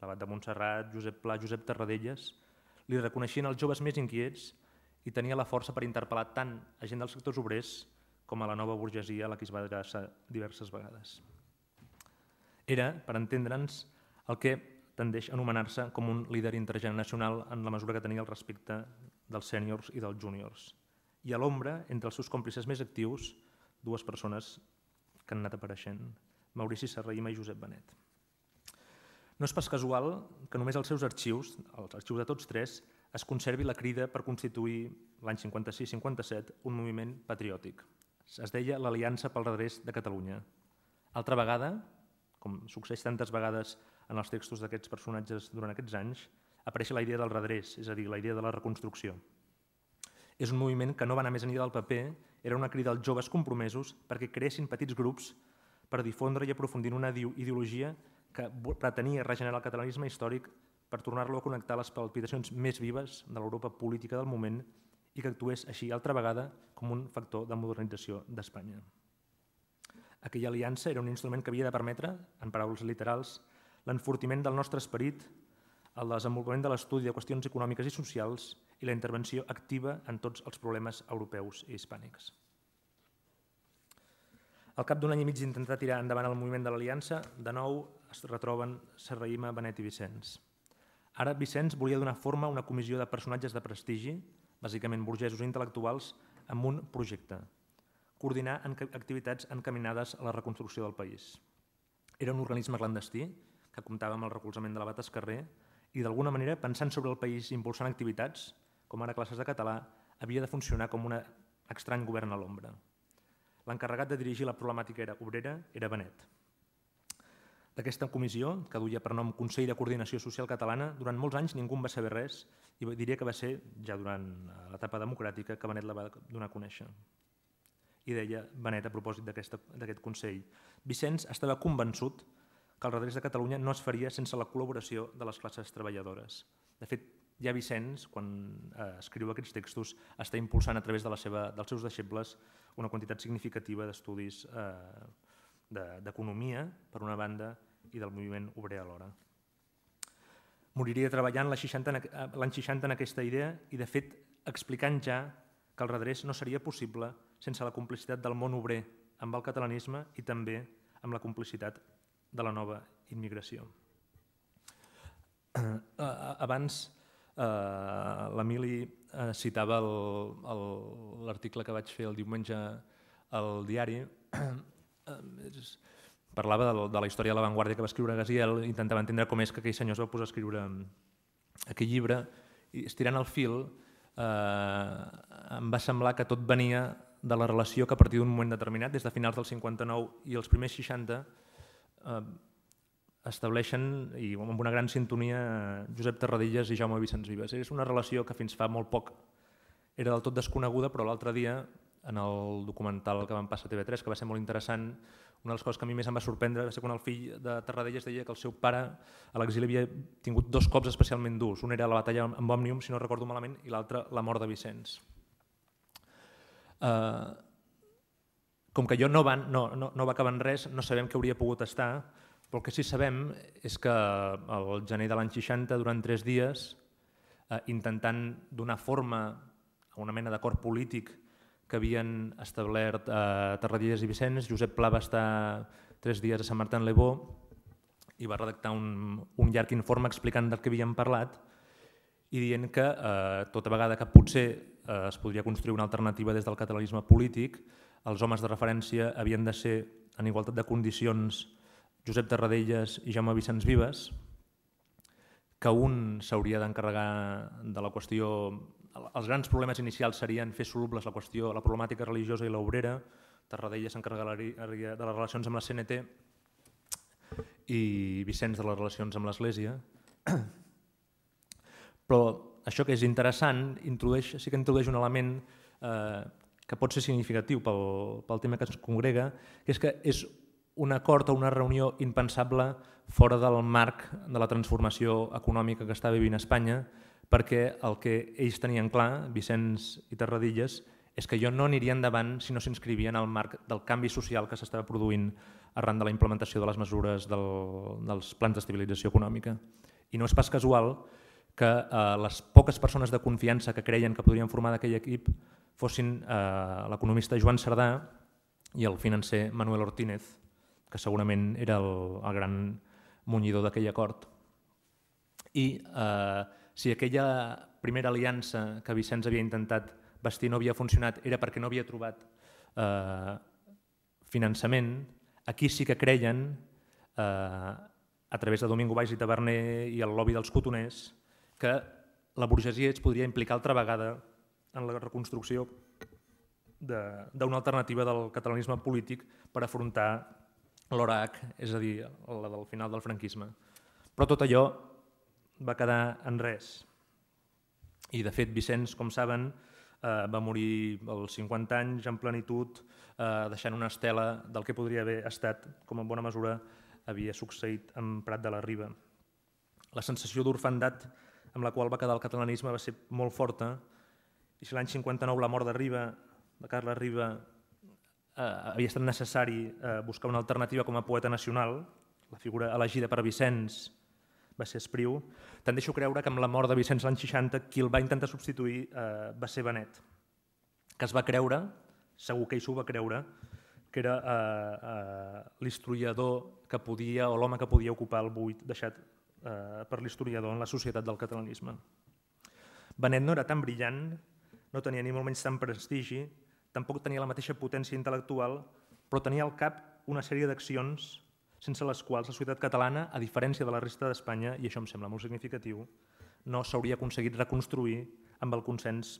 l'abat de Montserrat, Josep Pla, Josep Tarradellas, li reconeixien els joves més inquiets i tenia la força per interpel·lar tant a gent dels sectors obrers com a la nova burgesia a la que es va adreçar diverses vegades. Era, per entendre'ns, el que tendeix a anomenar-se com un líder intergeneracional en la mesura que tenia el respecte dels sèniors i dels júniors. I a l'ombra, entre els seus còmplices més actius, dues persones que han anat apareixent, Maurici Serraïma i Josep Benet. No és pas casual que només els seus arxius, els arxius de tots tres, es conservi la crida per constituir l'any 56-57 un moviment patriòtic. Es deia l'Aliança pel Redrés de Catalunya. Altra vegada, com succeeix tantes vegades en els textos d'aquests personatges durant aquests anys, apareix la idea del redrés, és a dir, la idea de la reconstrucció. És un moviment que no va anar més enllà del paper, era una crida als joves compromesos perquè creessin petits grups per difondre i aprofundir una ideologia que pretenia regenerar el catalanisme històric per tornar-lo a connectar a les palpitacions més vives de l'Europa política del moment i que actués així altra vegada com un factor de modernització d'Espanya. Aquella aliança era un instrument que havia de permetre, en paraules literals, l'enfortiment del nostre esperit, el desenvolupament de l'estudi de qüestions econòmiques i socials i la intervenció activa en tots els problemes europeus i hispànics. Al cap d'un any i mig d'intentar tirar endavant el moviment de l'Aliança, de nou es retroben Serraïma, Benet i Vicenç. Ara Vicenç volia donar forma a una comissió de personatges de prestigi, bàsicament burgesos i intel·lectuals, amb un projecte, coordinar activitats encaminades a la reconstrucció del país. Era un organisme clandestí que comptava amb el recolzament de l'abat Esquerrer i d'alguna manera, pensant sobre el país impulsant activitats, com ara classes de català, havia de funcionar com un estrany govern a l'ombra. L'encarregat de dirigir la problemàtica era obrera era Benet. D'aquesta comissió, que duia per nom Consell de Coordinació Social Catalana, durant molts anys ningú en va saber res i diria que va ser, ja durant eh, l'etapa democràtica, que Benet la va donar a conèixer. I deia Benet a propòsit d'aquest Consell. Vicenç estava convençut que el Redreç de Catalunya no es faria sense la col·laboració de les classes treballadores. De fet, ja Vicenç, quan eh, escriu aquests textos, està impulsant a través de la seva, dels seus deixebles una quantitat significativa d'estudis eh, d'economia, de, per una banda, i del moviment obrer alhora. Moriria treballant eh, l'any 60, 60 en aquesta idea i, de fet, explicant ja que el redreç no seria possible sense la complicitat del món obrer amb el catalanisme i també amb la complicitat de la nova immigració. Eh, abans eh, l'Emili eh, citava l'article que vaig fer el diumenge al diari, eh, parlava de, la història de l'avantguàrdia que va escriure Gaziel, intentava entendre com és que aquell senyor es va posar a escriure aquell llibre, i estirant el fil eh, em va semblar que tot venia de la relació que a partir d'un moment determinat, des de finals del 59 i els primers 60, eh, estableixen, i amb una gran sintonia, Josep Tarradillas i Jaume Vicenç Vives. És una relació que fins fa molt poc era del tot desconeguda, però l'altre dia, en el documental que van passar a TV3, que va ser molt interessant, una de les coses que a mi més em va sorprendre va ser quan el fill de Tarradellas deia que el seu pare a l'exili havia tingut dos cops especialment durs. Un era la batalla amb Òmnium, si no recordo malament, i l'altre la mort de Vicenç. Eh, com que jo no va, no, no, no va acabar en res, no sabem què hauria pogut estar, però el que sí sabem és que el gener de l'any 60, durant tres dies, eh, intentant donar forma a una mena d'acord polític que havien establert eh, Tarradellas i Vicenç, Josep Pla va estar tres dies a Sant Martí en Lebó i va redactar un, un llarg informe explicant del que havíem parlat i dient que eh, tota vegada que potser eh, es podria construir una alternativa des del catalanisme polític, els homes de referència havien de ser, en igualtat de condicions, Josep Tarradellas i Jaume Vicenç Vives, que un s'hauria d'encarregar de la qüestió... Els grans problemes inicials serien fer solubles la qüestió, la problemàtica religiosa i l'obrera, Tarradellas s'encarregaria de les relacions amb la CNT i Vicenç de les relacions amb l'Església. Però això que és interessant introdueix, sí que introdueix un element eh, que pot ser significatiu pel, pel tema que ens congrega, que és que és un acord o una reunió impensable fora del marc de la transformació econòmica que està vivint Espanya, perquè el que ells tenien clar, Vicenç i Terradilles, és que jo no aniria endavant si no s'inscrivia en el marc del canvi social que s'estava produint arran de la implementació de les mesures del, dels plans d'estabilització econòmica. I no és pas casual que eh, les poques persones de confiança que creien que podrien formar d'aquell equip fossin eh, l'economista Joan Cerdà i el financer Manuel Ortínez, que segurament era el, el gran munyidor d'aquell acord. I eh, si aquella primera aliança que Vicenç havia intentat vestir no havia funcionat era perquè no havia trobat eh, finançament, aquí sí que creien, eh, a través de Domingo Baix i Taverner i el lobby dels cotoners, que la burgesia es podria implicar altra vegada en la reconstrucció d'una alternativa del catalanisme polític per afrontar l'ORAC, és a dir, la del final del franquisme. Però tot allò va quedar en res. I, de fet, Vicenç, com saben, eh, va morir als 50 anys en plenitud, eh, deixant una estela del que podria haver estat, com en bona mesura havia succeït en Prat de la Riba. La sensació d'orfandat amb la qual va quedar el catalanisme va ser molt forta, i si l'any 59 la mort de Riba, de Carles Riba, eh, havia estat necessari eh, buscar una alternativa com a poeta nacional, la figura elegida per Vicenç va ser Espriu, te'n deixo creure que amb la mort de Vicenç l'any 60 qui el va intentar substituir eh, va ser Benet, que es va creure, segur que ell s'ho va creure, que era eh, eh, l'historiador que podia o l'home que podia ocupar el buit deixat eh, per l'historiador en la societat del catalanisme. Benet no era tan brillant, no tenia ni molt menys tant prestigi, tampoc tenia la mateixa potència intel·lectual, però tenia al cap una sèrie d'accions sense les quals la societat catalana, a diferència de la resta d'Espanya, i això em sembla molt significatiu, no s'hauria aconseguit reconstruir amb el consens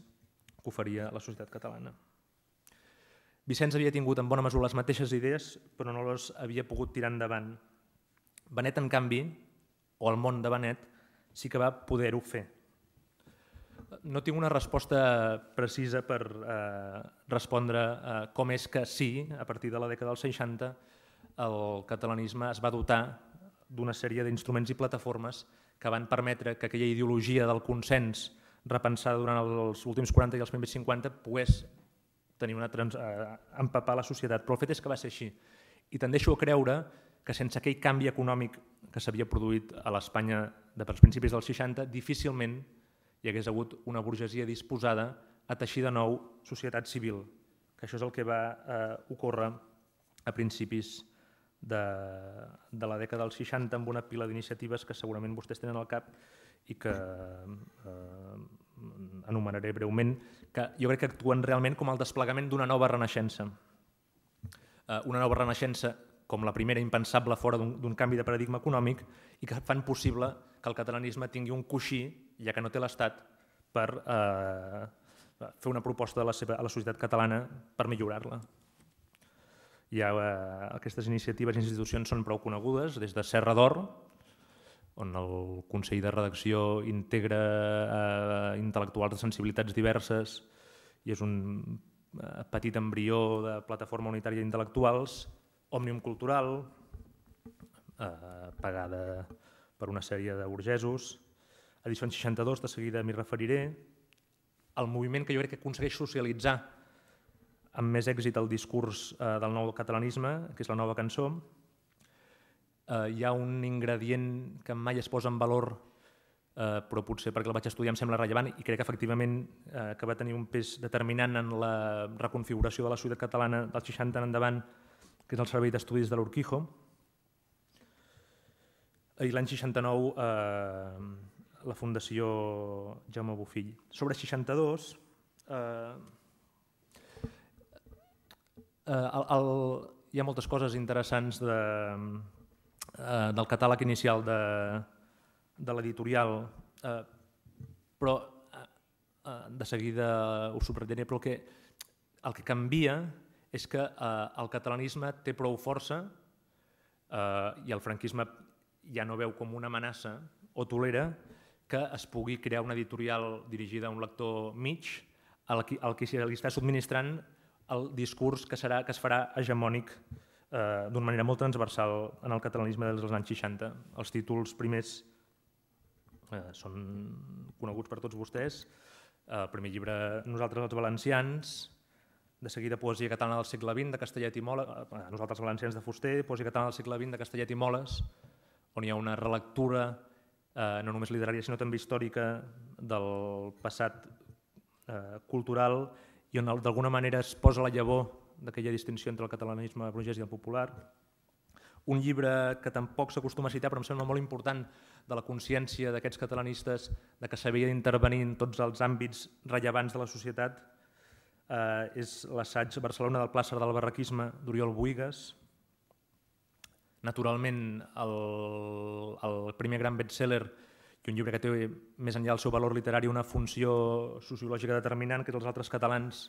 que oferia la societat catalana. Vicenç havia tingut en bona mesura les mateixes idees, però no les havia pogut tirar endavant. Benet, en canvi, o el món de Benet, sí que va poder-ho fer. No tinc una resposta precisa per eh, respondre eh, com és que sí, a partir de la dècada dels 60, el catalanisme es va dotar d'una sèrie d'instruments i plataformes que van permetre que aquella ideologia del consens repensada durant els últims 40 i els primers 50 pogués tenir una trans, eh, empapar la societat. Però el fet és que va ser així. I tendeixo a creure que sense aquell canvi econòmic que s'havia produït a l'Espanya de pels principis dels 60, difícilment hi hagués hagut una burgesia disposada a teixir de nou societat civil, que això és el que va eh, ocórrer a principis de, de la dècada dels 60 amb una pila d'iniciatives que segurament vostès tenen al cap i que eh, anomenaré breument, que jo crec que actuen realment com el desplegament d'una nova renaixença. Eh, una nova renaixença com la primera impensable fora d'un canvi de paradigma econòmic i que fan possible que el catalanisme tingui un coixí, ja que no té l'Estat, per eh, fer una proposta a la, seva, a la societat catalana per millorar-la. eh, aquestes iniciatives i institucions són prou conegudes, des de Serra d'Or, on el Consell de Redacció integra eh, intel·lectuals de sensibilitats diverses i és un eh, petit embrió de plataforma unitària d'intel·lectuals Òmnium cultural, eh, pagada per una sèrie de burgesos. Edicions 62, de seguida m'hi referiré. El moviment que jo crec que aconsegueix socialitzar amb més èxit el discurs eh, del nou catalanisme, que és la nova cançó. Eh, hi ha un ingredient que mai es posa en valor, eh, però potser perquè el vaig estudiar em sembla rellevant i crec que efectivament eh, que va tenir un pes determinant en la reconfiguració de la societat catalana del 60 en endavant, que és el Servei d'Estudis de l'Urquijo. I l'any 69 eh, la Fundació Jaume Bofill. Sobre 62, eh, eh, el, el, hi ha moltes coses interessants de, eh, del catàleg inicial de, de l'editorial, eh, però eh, eh de seguida us subratllaré, però el que, el que canvia és que eh, el catalanisme té prou força eh, i el franquisme ja no veu com una amenaça o tolera que es pugui crear una editorial dirigida a un lector mig al qui, al qui se li està subministrant el discurs que, serà, que es farà hegemònic eh, d'una manera molt transversal en el catalanisme dels anys 60. Els títols primers eh, són coneguts per tots vostès. Eh, el primer llibre Nosaltres els valencians, de seguida poesia catalana del segle XX, de Castellet i Moles, eh, nosaltres valencians de Fuster, poesia catalana del segle XX, de Castellet i Moles, on hi ha una relectura eh, no només literària sinó també històrica del passat eh, cultural i on d'alguna manera es posa la llavor d'aquella distinció entre el catalanisme brugès i el popular. Un llibre que tampoc s'acostuma a citar però em sembla molt important de la consciència d'aquests catalanistes de que s'havia d'intervenir en tots els àmbits rellevants de la societat eh, és l'assaig Barcelona del plàcer del barraquisme d'Oriol Buigas. Naturalment, el, el primer gran bestseller i un llibre que té, més enllà del seu valor literari, una funció sociològica determinant, que és Els altres catalans,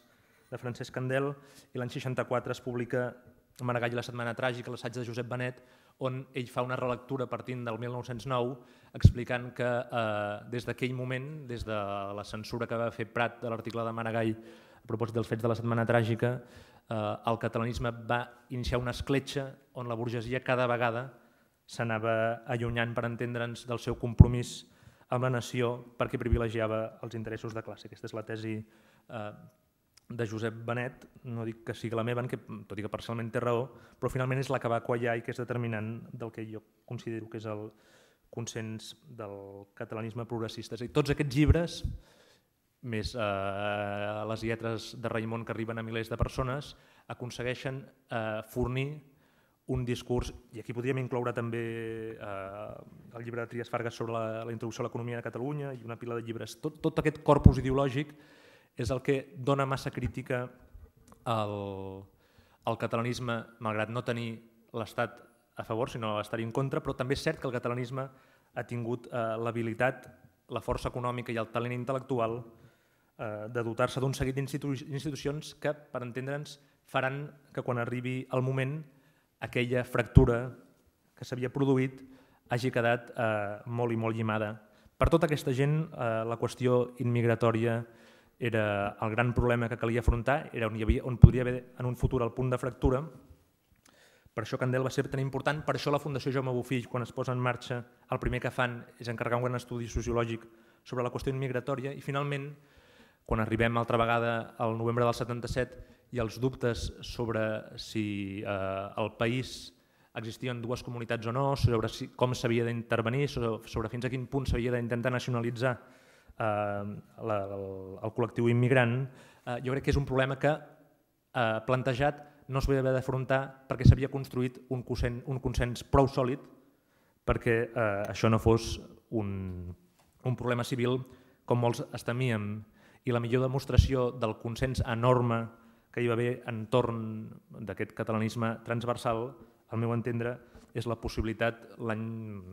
de Francesc Candel, i l'any 64 es publica Maragall la setmana tràgica, l'assaig de Josep Benet, on ell fa una relectura partint del 1909 explicant que eh, des d'aquell moment, des de la censura que va fer Prat de l'article de Maragall a propòsit dels fets de la Setmana Tràgica, eh, el catalanisme va iniciar una escletxa on la burgesia cada vegada s'anava allunyant per entendre'ns del seu compromís amb la nació perquè privilegiava els interessos de classe. Aquesta és la tesi eh, de Josep Benet, no dic que sigui la meva, que, tot i que parcialment té raó, però finalment és la que va quallar i que és determinant del que jo considero que és el consens del catalanisme progressista. És a dir, tots aquests llibres més eh, eh, les lletres de Raimon que arriben a milers de persones, aconsegueixen eh, fornir un discurs, i aquí podríem incloure també eh, el llibre de Trias Fargas sobre la, la introducció a l'economia de Catalunya i una pila de llibres. Tot, tot aquest corpus ideològic és el que dona massa crítica al, al catalanisme, malgrat no tenir l'Estat a favor, sinó l'Estat en contra, però també és cert que el catalanisme ha tingut eh, l'habilitat, la força econòmica i el talent intel·lectual Eh, de dotar-se d'un seguit d'institucions que, per entendre'ns, faran que quan arribi el moment aquella fractura que s'havia produït hagi quedat eh, molt i molt llimada. Per tota aquesta gent, eh, la qüestió immigratòria era el gran problema que calia afrontar, era on, hi havia, on podria haver en un futur el punt de fractura. Per això Candel va ser tan important, per això la Fundació Jaume Bofill, quan es posa en marxa, el primer que fan és encarregar un gran estudi sociològic sobre la qüestió immigratòria i finalment quan arribem altra vegada al novembre del 77 i els dubtes sobre si eh, el país existien dues comunitats o no, sobre si, com s'havia d'intervenir, sobre, sobre fins a quin punt s'havia d'intentar nacionalitzar eh, la, el, el col·lectiu immigrant, eh, jo crec que és un problema que eh, plantejat no s'havia d'haver d'afrontar perquè s'havia construït un consens, un consens prou sòlid perquè eh, això no fos un, un problema civil com molts estemíem i la millor demostració del consens enorme que hi va haver entorn d'aquest catalanisme transversal, al meu entendre, és la possibilitat, l'any,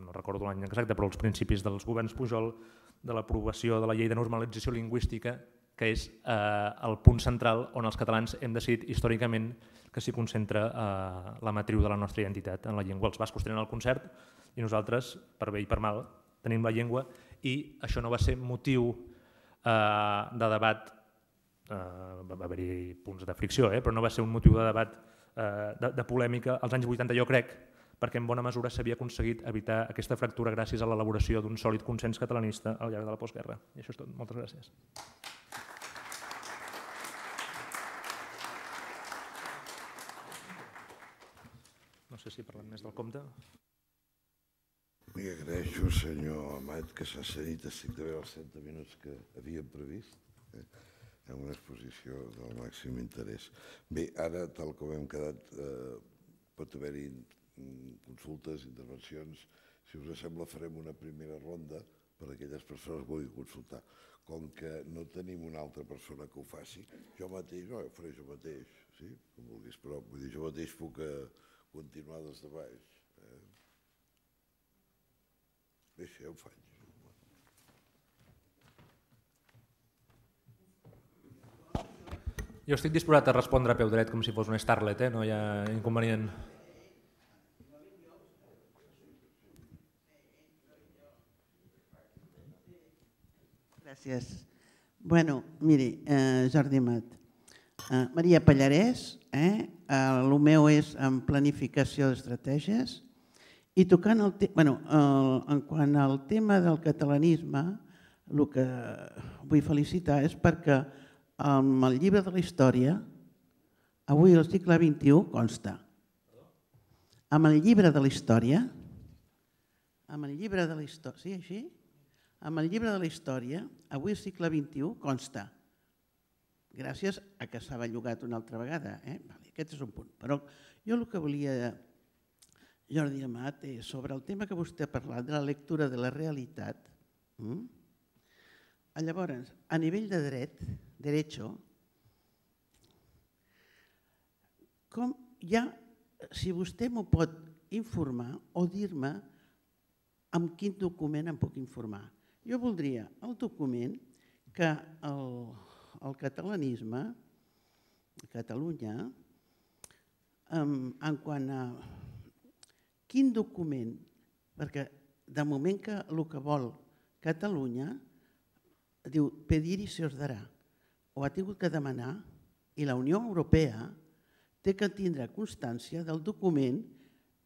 no recordo l'any exacte, però els principis dels governs Pujol, de l'aprovació de la llei de normalització lingüística, que és eh, el punt central on els catalans hem decidit històricament que s'hi concentra eh, la matriu de la nostra identitat en la llengua. Els bascos tenen el concert i nosaltres, per bé i per mal, tenim la llengua i això no va ser motiu eh, de debat, eh, va haver-hi punts de fricció, eh, però no va ser un motiu de debat, eh, de, de polèmica, als anys 80 jo crec, perquè en bona mesura s'havia aconseguit evitar aquesta fractura gràcies a l'elaboració d'un sòlid consens catalanista al llarg de la postguerra. I això és tot. Moltes gràcies. No sé si parlem més del compte. Li agraeixo, senyor Amat, que s'ha cedit estrictament els 30 minuts que havia previst eh, en una exposició del màxim interès. Bé, ara, tal com hem quedat, eh, pot haver-hi mm, consultes, intervencions. Si us sembla, farem una primera ronda per a aquelles persones que vulguin consultar. Com que no tenim una altra persona que ho faci, jo mateix, no, ho faré jo mateix, sí? com vulguis, però vull dir, jo mateix puc eh, continuar des de baix. Deixa, eu faig. Jo estic disposat a respondre a peu dret com si fos un Starlet, eh? no hi ha inconvenient. Gràcies. Bueno, miri, eh, Jordi Mat, eh, Maria Pallarès, eh, eh, el meu és en planificació d'estratègies, i tocant el, te bueno, el, en quant al tema del catalanisme, el que vull felicitar és perquè amb el llibre de la història, avui el segle XXI consta, amb el llibre de la història, amb el llibre de la història, sí, així? Amb el llibre de la història, avui el segle XXI consta, gràcies a que s'ha bellugat una altra vegada, eh? vale, aquest és un punt, però jo el que volia Jordi Amat, és sobre el tema que vostè ha parlat de la lectura de la realitat. Mm? a ah, Llavors, a nivell de dret, derecho, com ja, si vostè m'ho pot informar o dir-me amb quin document em puc informar. Jo voldria el document que el, el catalanisme Catalunya, en, en quant a quin document, perquè de moment que el que vol Catalunya diu pedir i se darà. ho ha tingut que demanar i la Unió Europea té que tindre constància del document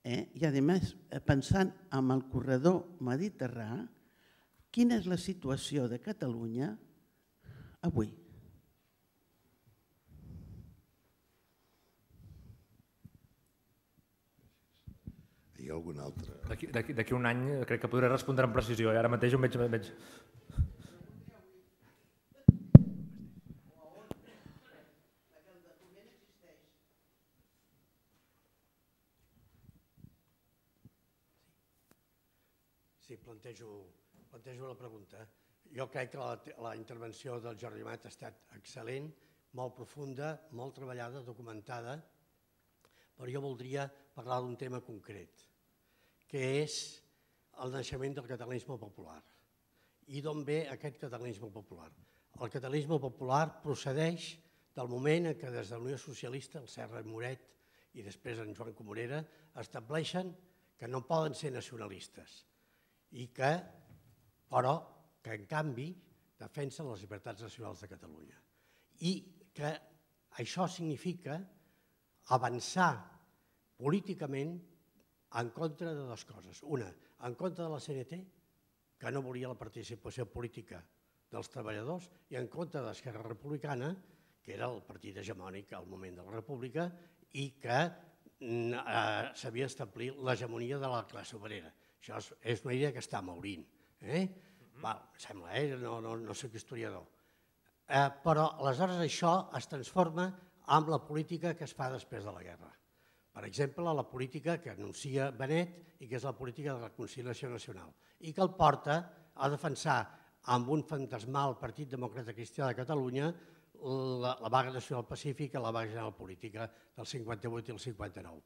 eh? i a més eh, pensant en el corredor mediterrà, quina és la situació de Catalunya avui. ha algun altre. D'aquí un any eh, crec que podré respondre amb precisió. I eh, ara mateix un veig... Un veig... Sí, plantejo, plantejo la pregunta. Jo crec que la, la intervenció del Jordi Mat ha estat excel·lent, molt profunda, molt treballada, documentada, però jo voldria parlar d'un tema concret que és el naixement del catalanisme popular. I d'on ve aquest catalanisme popular? El catalanisme popular procedeix del moment en què des de la Unió Socialista, el Serra Moret i després en Joan Comorera estableixen que no poden ser nacionalistes i que, però, que en canvi defensen les llibertats nacionals de Catalunya. I que això significa avançar políticament en contra de dues coses. Una, en contra de la CNT, que no volia la participació política dels treballadors, i en contra d'Esquerra Republicana, que era el partit hegemònic al moment de la República i que mm, eh, s'havia d'establir l'hegemonia de la classe obrera. Això és, és una idea que està maurint. Eh? Val, sembla, eh? no, no, no sóc historiador. Eh, però aleshores això es transforma amb la política que es fa després de la guerra. Per exemple, la política que anuncia Benet i que és la política de reconciliació nacional i que el porta a defensar amb un fantasmal Partit Demòcrata Cristià de Catalunya la, la vaga nacional pacífica, la vaga general política del 58 i el 59.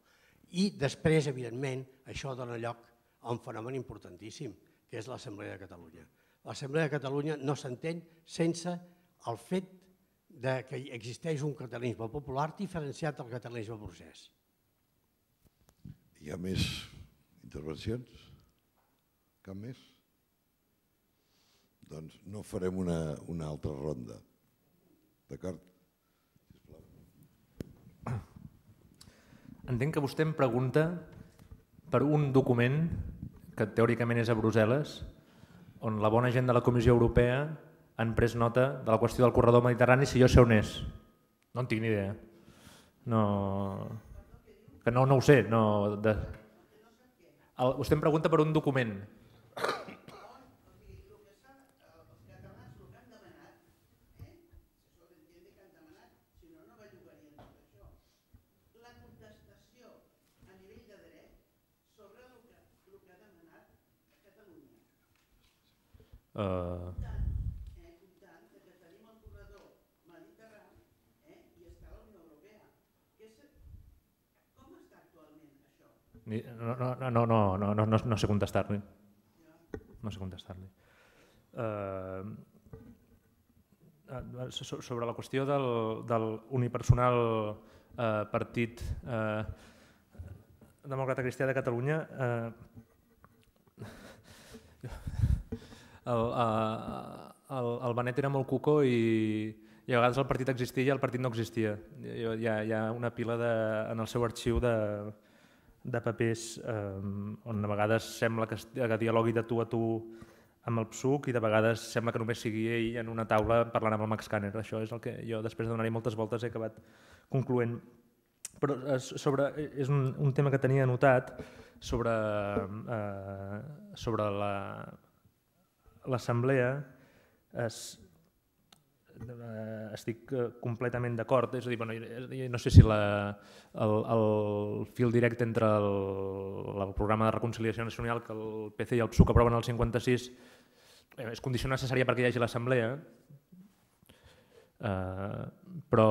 I després, evidentment, això dona lloc a un fenomen importantíssim, que és l'Assemblea de Catalunya. L'Assemblea de Catalunya no s'entén sense el fet de que existeix un catalanisme popular diferenciat del catalanisme burgès. Hi ha més intervencions? Cap més? Doncs no farem una, una altra ronda. D'acord? Entenc que vostè em pregunta per un document que teòricament és a Brussel·les, on la bona gent de la Comissió Europea han pres nota de la qüestió del corredor mediterrani si jo sé on és. No en tinc ni idea. No... Que no, no ho sé. No, de... El, vostè em pregunta per un document. Uh, No, no, no, no, no, no, no, no sé contestar-li. No sé contestar-li. Uh, sobre la qüestió del, del unipersonal eh, uh, partit eh, uh, demòcrata cristià de Catalunya, eh, el, eh, el, el Benet era molt cuco i, i a vegades el partit existia i el partit no existia. Hi, hi, ha, hi ha una pila de, en el seu arxiu de, de papers eh, on a vegades sembla que, que dialogui de tu a tu amb el PSUC i de vegades sembla que només sigui ell en una taula parlant amb el Max Kanner. Això és el que jo, després de donar-hi moltes voltes, he acabat concloent. Però eh, sobre, eh, és un, un tema que tenia anotat sobre, eh, sobre l'assemblea. La, Eh, estic eh, completament d'acord, és a dir, bueno, no sé si la, el, el fil directe entre el, el programa de reconciliació nacional que el PC i el PSUC aproven el 56 eh, és condició necessària perquè hi hagi l'assemblea, però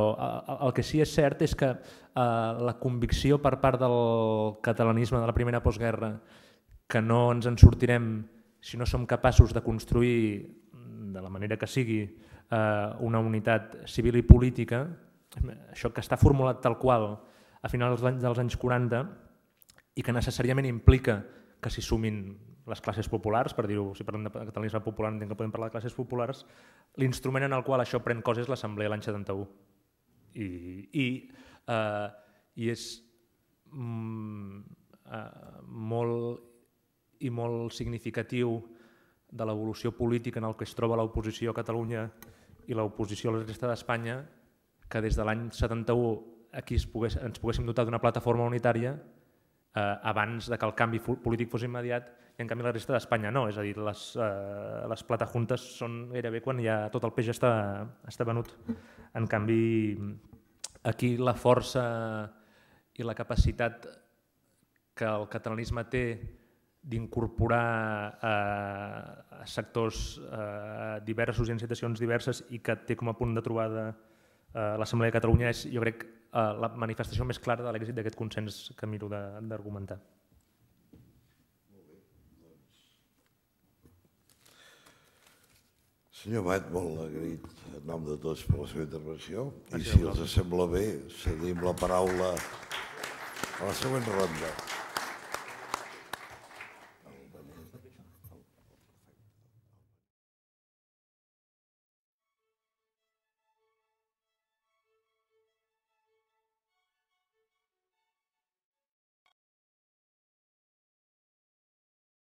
el que sí és cert és que la convicció per part del catalanisme de la primera postguerra que no ens en sortirem si no som capaços de construir de la manera que sigui eh, una unitat civil i política, això que està formulat tal qual a finals dels anys 40 i que necessàriament implica que s'hi sumin les classes populars, per dir-ho, si parlem de catalanisme popular entenc que podem parlar de classes populars, l'instrument en el qual això pren cos és l'Assemblea l'any 71. I, i, eh, i és mm, eh, molt i molt significatiu de l'evolució política en el que es troba l'oposició a Catalunya i l'oposició a la resta d'Espanya que des de l'any 71 aquí es pogués, ens poguéssim dotar d'una plataforma unitària eh, abans de que el canvi polític fos immediat i en canvi la resta d'Espanya no, és a dir, les, eh, les platajuntes són gairebé quan ja tot el peix està, està venut. En canvi, aquí la força i la capacitat que el catalanisme té d'incorporar eh, sectors eh, diversos i institucions diverses i que té com a punt de trobada eh, l'Assemblea de Catalunya és, jo crec, eh, la manifestació més clara de l'èxit d'aquest consens que miro d'argumentar. Senyor Bat, molt agraït en nom de tots per la seva intervenció i si els sembla bé, cedim la paraula a la següent ronda.